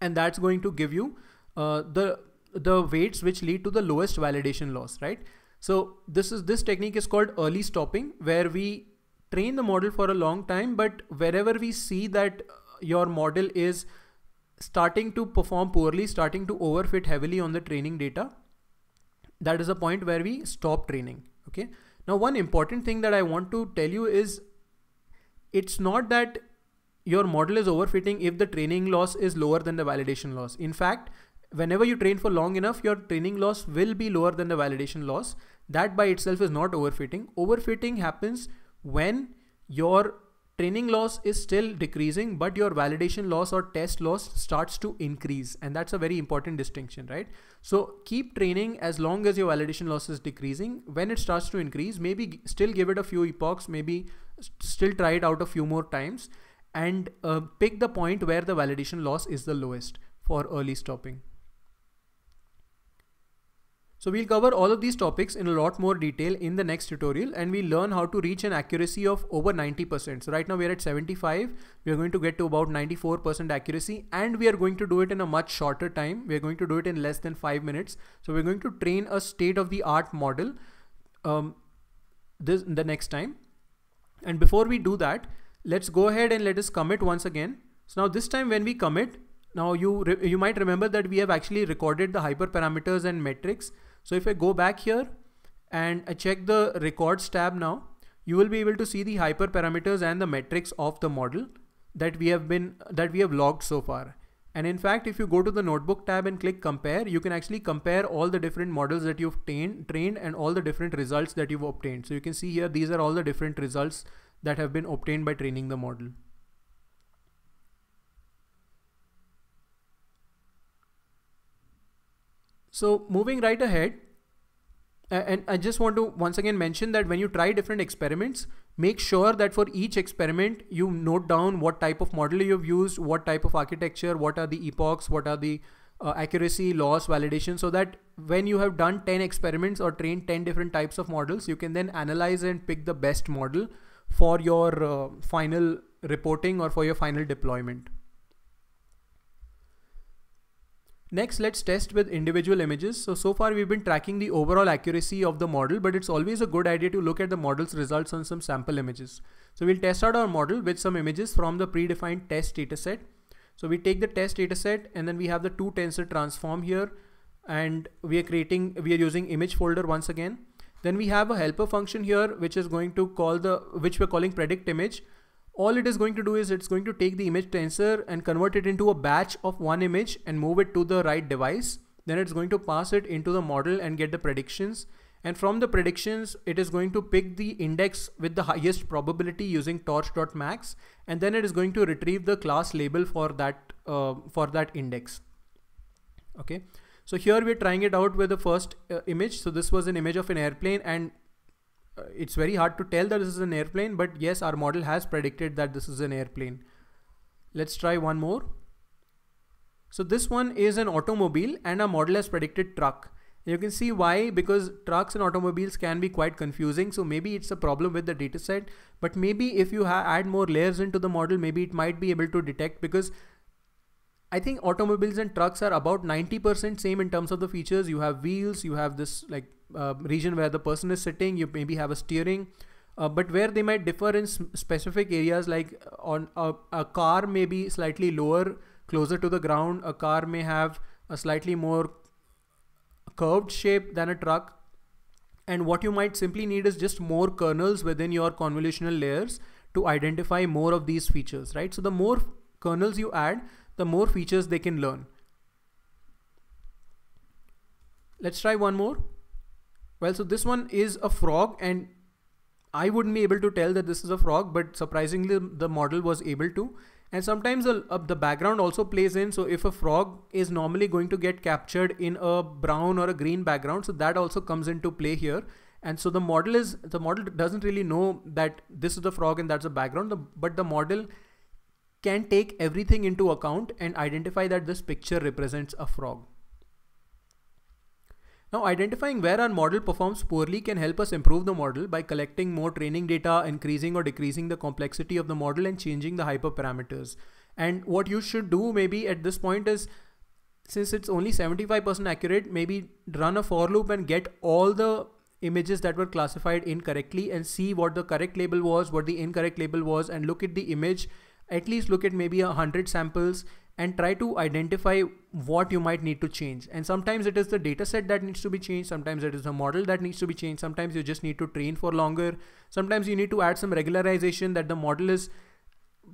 And that's going to give you uh, the the weights which lead to the lowest validation loss, right? So this is this technique is called early stopping, where we train the model for a long time, but wherever we see that uh, your model is starting to perform poorly, starting to overfit heavily on the training data, that is a point where we stop training. Okay. Now, one important thing that I want to tell you is it's not that your model is overfitting if the training loss is lower than the validation loss. In fact, whenever you train for long enough, your training loss will be lower than the validation loss. That by itself is not overfitting. Overfitting happens when your training loss is still decreasing, but your validation loss or test loss starts to increase. And that's a very important distinction, right? So keep training as long as your validation loss is decreasing. When it starts to increase, maybe still give it a few epochs, maybe still try it out a few more times and uh, pick the point where the validation loss is the lowest for early stopping. So we'll cover all of these topics in a lot more detail in the next tutorial and we learn how to reach an accuracy of over 90%. So right now we're at 75, we're going to get to about 94% accuracy and we are going to do it in a much shorter time. We're going to do it in less than five minutes. So we're going to train a state of the art model um, this the next time. And before we do that, let's go ahead and let us commit once again. So now this time when we commit, now you, you might remember that we have actually recorded the hyperparameters and metrics. So if I go back here and I check the records tab now, you will be able to see the hyperparameters and the metrics of the model that we have been that we have logged so far. And in fact, if you go to the notebook tab and click compare, you can actually compare all the different models that you've trained, trained and all the different results that you've obtained. So you can see here, these are all the different results that have been obtained by training the model. So moving right ahead, and I just want to once again mention that when you try different experiments, make sure that for each experiment, you note down what type of model you've used, what type of architecture, what are the epochs, what are the uh, accuracy, loss, validation, so that when you have done 10 experiments or trained 10 different types of models, you can then analyze and pick the best model for your uh, final reporting or for your final deployment. Next, let's test with individual images. So, so far we've been tracking the overall accuracy of the model, but it's always a good idea to look at the model's results on some sample images. So we'll test out our model with some images from the predefined test dataset. So we take the test dataset and then we have the two tensor transform here and we are creating, we are using image folder once again. Then we have a helper function here, which is going to call the, which we're calling predict image all it is going to do is it's going to take the image tensor and convert it into a batch of one image and move it to the right device. Then it's going to pass it into the model and get the predictions. And from the predictions, it is going to pick the index with the highest probability using torch.max. And then it is going to retrieve the class label for that, uh, for that index. Okay. So here we're trying it out with the first uh, image. So this was an image of an airplane and uh, it's very hard to tell that this is an airplane, but yes, our model has predicted that this is an airplane. Let's try one more. So this one is an automobile and our model has predicted truck. You can see why because trucks and automobiles can be quite confusing. So maybe it's a problem with the data set, but maybe if you add more layers into the model, maybe it might be able to detect because I think automobiles and trucks are about 90% same in terms of the features. You have wheels, you have this like uh, region where the person is sitting. You maybe have a steering, uh, but where they might differ in specific areas, like uh, on a, uh, a car may be slightly lower, closer to the ground. A car may have a slightly more curved shape than a truck. And what you might simply need is just more kernels within your convolutional layers to identify more of these features, right? So the more kernels you add, the more features they can learn. Let's try one more. Well, so this one is a frog and I wouldn't be able to tell that this is a frog, but surprisingly the model was able to. And sometimes the, uh, the background also plays in. So if a frog is normally going to get captured in a brown or a green background, so that also comes into play here. And so the model is, the model doesn't really know that this is the frog and that's the background, the, but the model can take everything into account and identify that this picture represents a frog. Now identifying where our model performs poorly can help us improve the model by collecting more training data, increasing or decreasing the complexity of the model and changing the hyperparameters. And what you should do maybe at this point is since it's only 75% accurate, maybe run a for loop and get all the images that were classified incorrectly and see what the correct label was, what the incorrect label was and look at the image at least look at maybe a hundred samples and try to identify what you might need to change. And sometimes it is the data set that needs to be changed. Sometimes it is the model that needs to be changed. Sometimes you just need to train for longer. Sometimes you need to add some regularization that the model is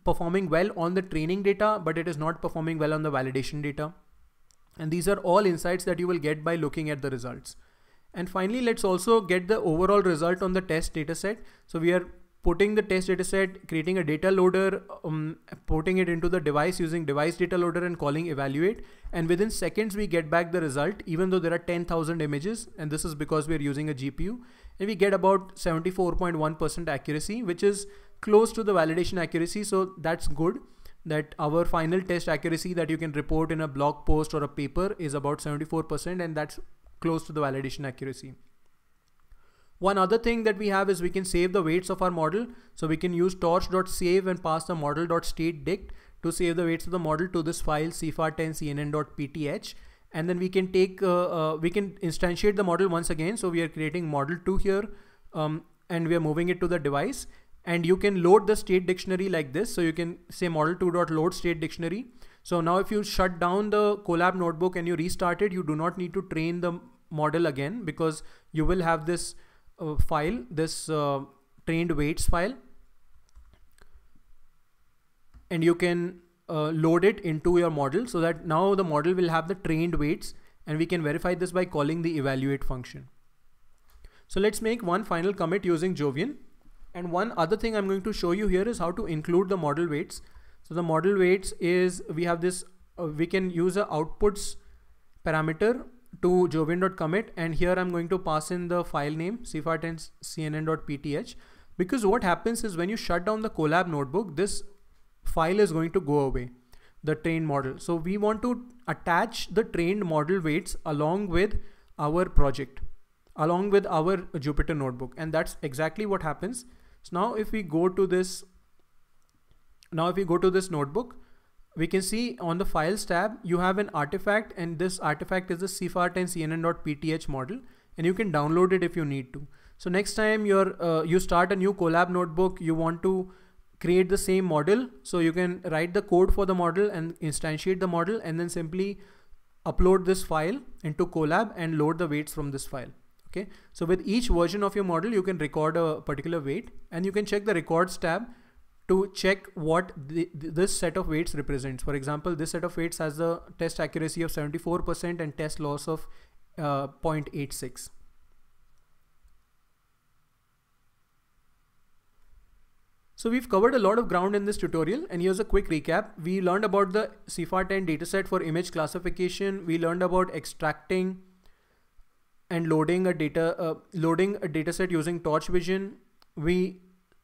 performing well on the training data, but it is not performing well on the validation data. And these are all insights that you will get by looking at the results. And finally, let's also get the overall result on the test dataset. So we are putting the test dataset, creating a data loader, um, putting it into the device using device data loader and calling evaluate. And within seconds, we get back the result, even though there are 10,000 images. And this is because we're using a GPU and we get about 74.1% accuracy, which is close to the validation accuracy. So that's good that our final test accuracy that you can report in a blog post or a paper is about 74% and that's close to the validation accuracy. One other thing that we have is we can save the weights of our model. So we can use torch.save and pass the model.stateDict to save the weights of the model to this file cfar10cnn.pth and then we can take uh, uh, we can instantiate the model once again so we are creating model 2 here um, and we are moving it to the device and you can load the state dictionary like this so you can say model 2.load state dictionary so now if you shut down the Colab notebook and you restart it you do not need to train the model again because you will have this uh, file, this uh, trained weights file, and you can uh, load it into your model so that now the model will have the trained weights and we can verify this by calling the evaluate function. So let's make one final commit using Jovian. And one other thing I'm going to show you here is how to include the model weights. So the model weights is we have this, uh, we can use a outputs parameter to jovian.commit and here I'm going to pass in the file name cfart.cnn.pth because what happens is when you shut down the Colab notebook, this file is going to go away, the trained model. So we want to attach the trained model weights along with our project, along with our Jupyter notebook. And that's exactly what happens. So now if we go to this, now if we go to this notebook, we can see on the files tab, you have an artifact and this artifact is the cifar 10 cnnpth model and you can download it if you need to. So next time you're, uh, you start a new Colab notebook, you want to create the same model. So you can write the code for the model and instantiate the model and then simply upload this file into Colab and load the weights from this file. Okay. So with each version of your model, you can record a particular weight and you can check the records tab to check what the, this set of weights represents. For example, this set of weights has a test accuracy of 74% and test loss of uh, 0.86. So we've covered a lot of ground in this tutorial and here's a quick recap. We learned about the CIFAR-10 dataset for image classification. We learned about extracting and loading a data, uh, loading a dataset using Torch Vision. We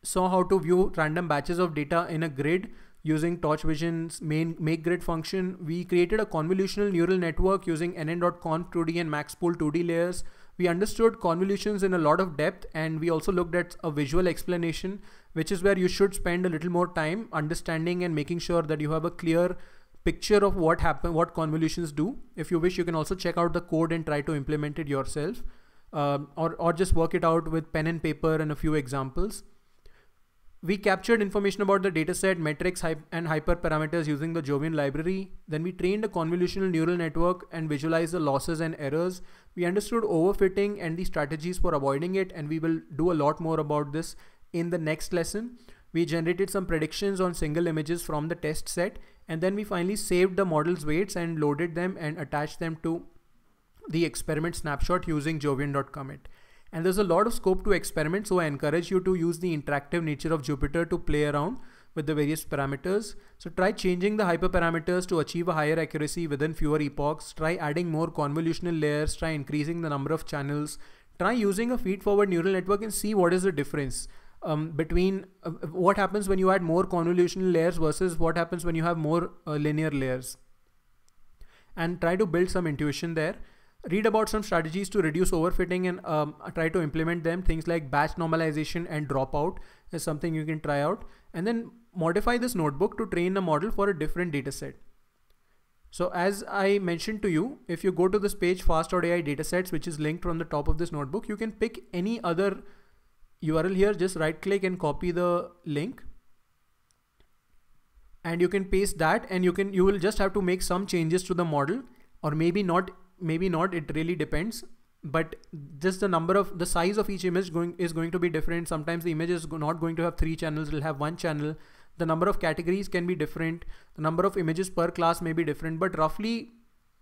saw how to view random batches of data in a grid using TorchVision's main make grid function. We created a convolutional neural network using nn.conf 2D and maxpool 2D layers. We understood convolutions in a lot of depth and we also looked at a visual explanation, which is where you should spend a little more time understanding and making sure that you have a clear picture of what happen, what convolutions do. If you wish, you can also check out the code and try to implement it yourself uh, or, or just work it out with pen and paper and a few examples. We captured information about the dataset, metrics, and hyperparameters using the Jovian library. Then we trained a convolutional neural network and visualized the losses and errors. We understood overfitting and the strategies for avoiding it, and we will do a lot more about this in the next lesson. We generated some predictions on single images from the test set, and then we finally saved the model's weights and loaded them and attached them to the experiment snapshot using jovian.commit and there's a lot of scope to experiment. So I encourage you to use the interactive nature of Jupyter to play around with the various parameters. So try changing the hyperparameters to achieve a higher accuracy within fewer epochs. Try adding more convolutional layers. Try increasing the number of channels. Try using a feed-forward neural network and see what is the difference um, between uh, uh what happens when you add more convolutional layers versus what happens when you have more uh, linear layers. And try to build some intuition there read about some strategies to reduce overfitting and um, try to implement them. Things like batch normalization and dropout is something you can try out. And then modify this notebook to train a model for a different data set. So as I mentioned to you, if you go to this page fast.ai datasets, which is linked from the top of this notebook, you can pick any other URL here. Just right click and copy the link and you can paste that and you can you will just have to make some changes to the model or maybe not maybe not it really depends but just the number of the size of each image going is going to be different sometimes the image is not going to have three channels it'll have one channel the number of categories can be different the number of images per class may be different but roughly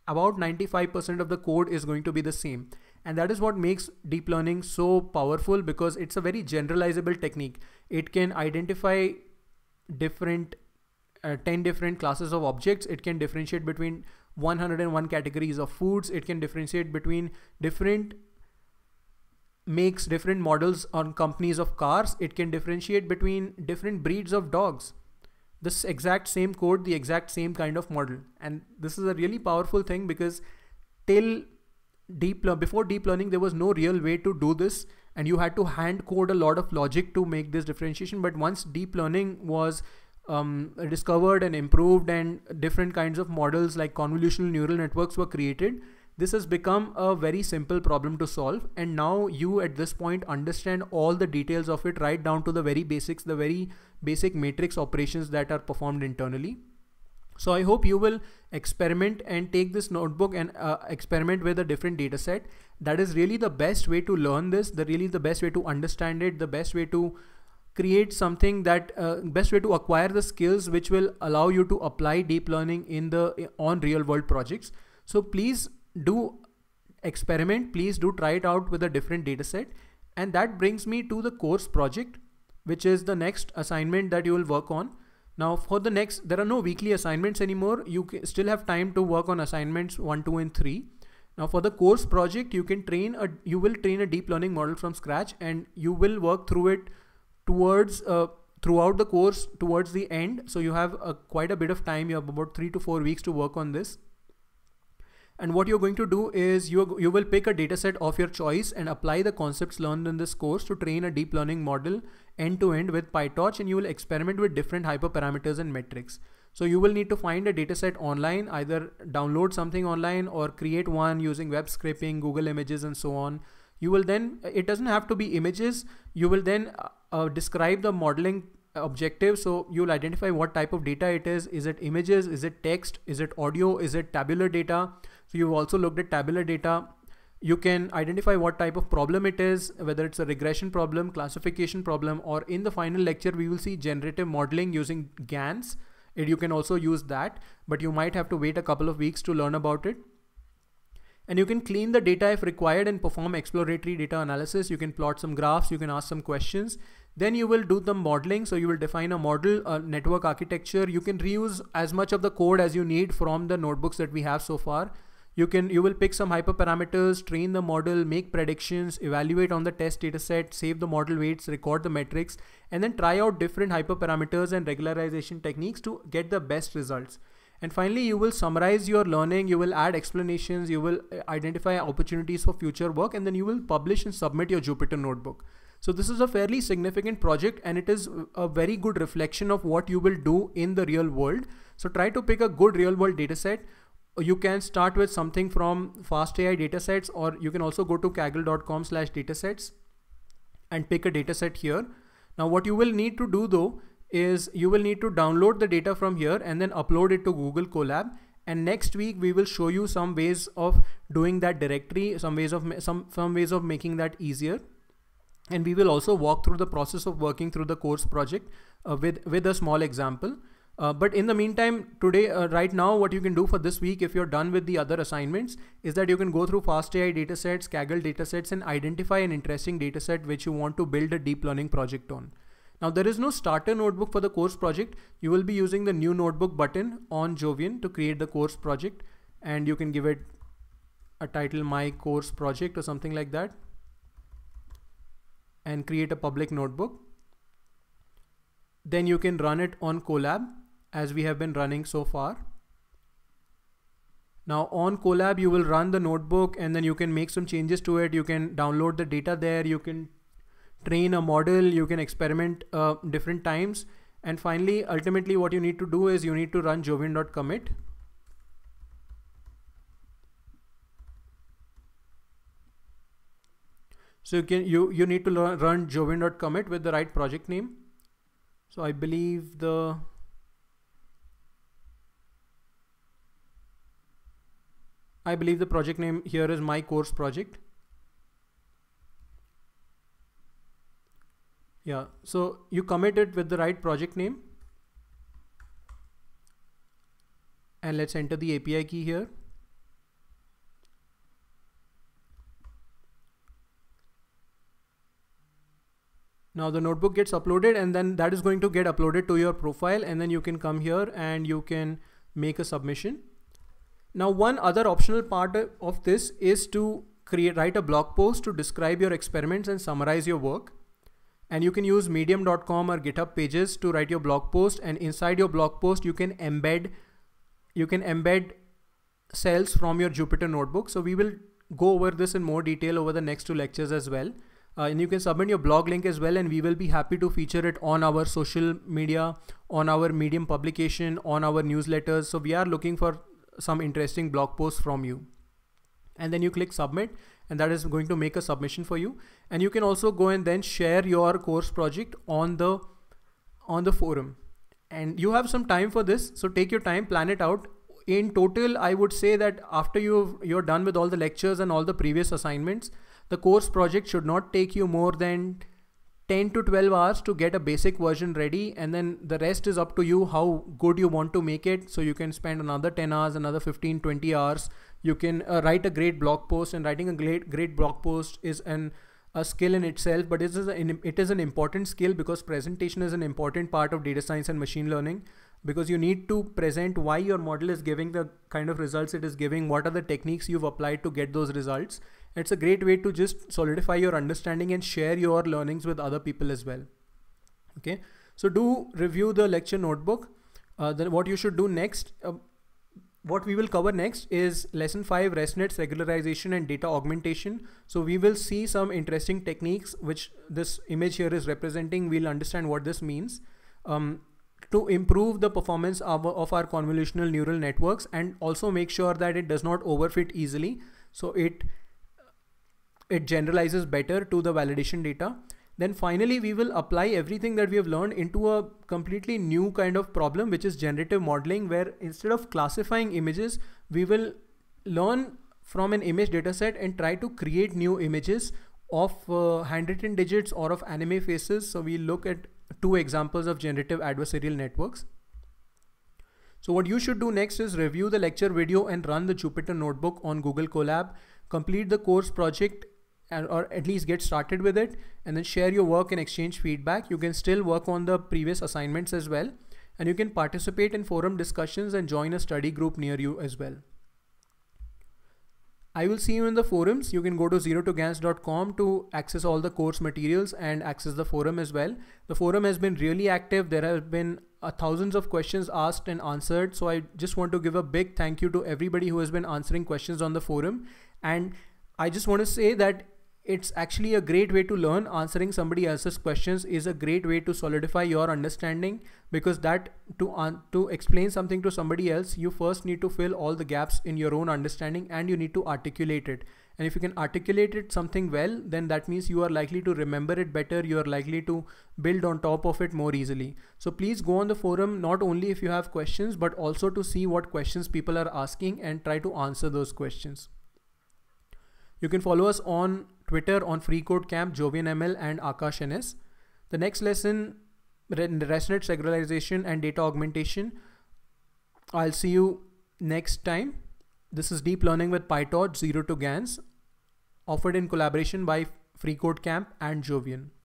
about 95% of the code is going to be the same and that is what makes deep learning so powerful because it's a very generalizable technique it can identify different uh, 10 different classes of objects it can differentiate between 101 categories of foods. It can differentiate between different makes different models on companies of cars. It can differentiate between different breeds of dogs. This exact same code, the exact same kind of model. And this is a really powerful thing because till deep before deep learning, there was no real way to do this. And you had to hand code a lot of logic to make this differentiation. But once deep learning was um, discovered and improved and different kinds of models like convolutional neural networks were created, this has become a very simple problem to solve. And now you at this point understand all the details of it right down to the very basics, the very basic matrix operations that are performed internally. So I hope you will experiment and take this notebook and uh, experiment with a different data set. That is really the best way to learn this, the really the best way to understand it, the best way to create something that uh, best way to acquire the skills which will allow you to apply deep learning in the on real world projects so please do experiment please do try it out with a different data set and that brings me to the course project which is the next assignment that you will work on now for the next there are no weekly assignments anymore you still have time to work on assignments 1 2 and 3 now for the course project you can train a you will train a deep learning model from scratch and you will work through it towards uh, throughout the course towards the end. So you have a uh, quite a bit of time. You have about three to four weeks to work on this. And what you're going to do is you, you will pick a dataset of your choice and apply the concepts learned in this course to train a deep learning model end to end with PyTorch and you will experiment with different hyperparameters and metrics. So you will need to find a dataset online, either download something online or create one using web scraping, Google images and so on you will then, it doesn't have to be images. You will then uh, uh, describe the modeling objective. So you'll identify what type of data it is. Is it images? Is it text? Is it audio? Is it tabular data? So you've also looked at tabular data. You can identify what type of problem it is, whether it's a regression problem, classification problem, or in the final lecture, we will see generative modeling using GANs. and you can also use that, but you might have to wait a couple of weeks to learn about it. And you can clean the data if required and perform exploratory data analysis. You can plot some graphs, you can ask some questions. Then you will do the modeling. So you will define a model, a network architecture. You can reuse as much of the code as you need from the notebooks that we have so far. You can you will pick some hyperparameters, train the model, make predictions, evaluate on the test dataset, save the model weights, record the metrics, and then try out different hyperparameters and regularization techniques to get the best results. And finally, you will summarize your learning, you will add explanations, you will uh, identify opportunities for future work, and then you will publish and submit your Jupyter notebook. So this is a fairly significant project and it is uh, a very good reflection of what you will do in the real world. So try to pick a good real world dataset. You can start with something from FastAI datasets or you can also go to kaggle.com slash datasets and pick a dataset here. Now what you will need to do though is you will need to download the data from here and then upload it to Google Colab. And next week we will show you some ways of doing that directory, some ways of some some ways of making that easier. And we will also walk through the process of working through the course project uh, with with a small example. Uh, but in the meantime, today, uh, right now, what you can do for this week, if you're done with the other assignments, is that you can go through FastAI datasets, Kaggle datasets, and identify an interesting dataset which you want to build a deep learning project on. Now there is no starter notebook for the course project. You will be using the new notebook button on Jovian to create the course project and you can give it a title my course project or something like that and create a public notebook. Then you can run it on Colab as we have been running so far. Now on Colab, you will run the notebook and then you can make some changes to it. You can download the data there. You can train a model, you can experiment uh, different times. And finally, ultimately what you need to do is you need to run jovin.commit. So you can, you, you need to run jovin.commit with the right project name. So I believe the I believe the project name here is my course project. Yeah, so you commit it with the right project name. And let's enter the API key here. Now the notebook gets uploaded and then that is going to get uploaded to your profile and then you can come here and you can make a submission. Now one other optional part of this is to create write a blog post to describe your experiments and summarize your work and you can use medium.com or github pages to write your blog post and inside your blog post you can embed you can embed cells from your Jupyter notebook so we will go over this in more detail over the next two lectures as well uh, and you can submit your blog link as well and we will be happy to feature it on our social media on our medium publication on our newsletters so we are looking for some interesting blog posts from you and then you click submit and that is going to make a submission for you. And you can also go and then share your course project on the on the forum. And you have some time for this, so take your time, plan it out. In total, I would say that after you you're done with all the lectures and all the previous assignments, the course project should not take you more than 10 to 12 hours to get a basic version ready and then the rest is up to you how good you want to make it so you can spend another 10 hours another 15 20 hours you can uh, write a great blog post and writing a great great blog post is an a skill in itself but it is, an, it is an important skill because presentation is an important part of data science and machine learning because you need to present why your model is giving the kind of results it is giving what are the techniques you've applied to get those results it's a great way to just solidify your understanding and share your learnings with other people as well okay so do review the lecture notebook uh, then what you should do next uh, what we will cover next is lesson 5 ResNets regularization and data augmentation. So we will see some interesting techniques which this image here is representing. We'll understand what this means um, to improve the performance of, of our convolutional neural networks and also make sure that it does not overfit easily. So it it generalizes better to the validation data then finally, we will apply everything that we have learned into a completely new kind of problem, which is generative modeling, where instead of classifying images, we will learn from an image dataset and try to create new images of uh, handwritten digits or of anime faces. So we look at two examples of generative adversarial networks. So what you should do next is review the lecture video and run the Jupyter notebook on Google Colab, complete the course project and, or at least get started with it and then share your work and exchange feedback. You can still work on the previous assignments as well and you can participate in forum discussions and join a study group near you as well. I will see you in the forums. You can go to zerotogans.com to access all the course materials and access the forum as well. The forum has been really active. There have been uh, thousands of questions asked and answered. So I just want to give a big thank you to everybody who has been answering questions on the forum. And I just want to say that it's actually a great way to learn. Answering somebody else's questions is a great way to solidify your understanding because that to to explain something to somebody else, you first need to fill all the gaps in your own understanding and you need to articulate it. And if you can articulate it something well, then that means you are likely to remember it better. You are likely to build on top of it more easily. So please go on the forum, not only if you have questions, but also to see what questions people are asking and try to answer those questions. You can follow us on Twitter on FreeCodeCamp, Camp, Jovian ML, and Akash NS. The next lesson, ResNet regularization and data augmentation. I'll see you next time. This is Deep Learning with PyTorch, Zero to GANs, offered in collaboration by FreeCodeCamp Camp and Jovian.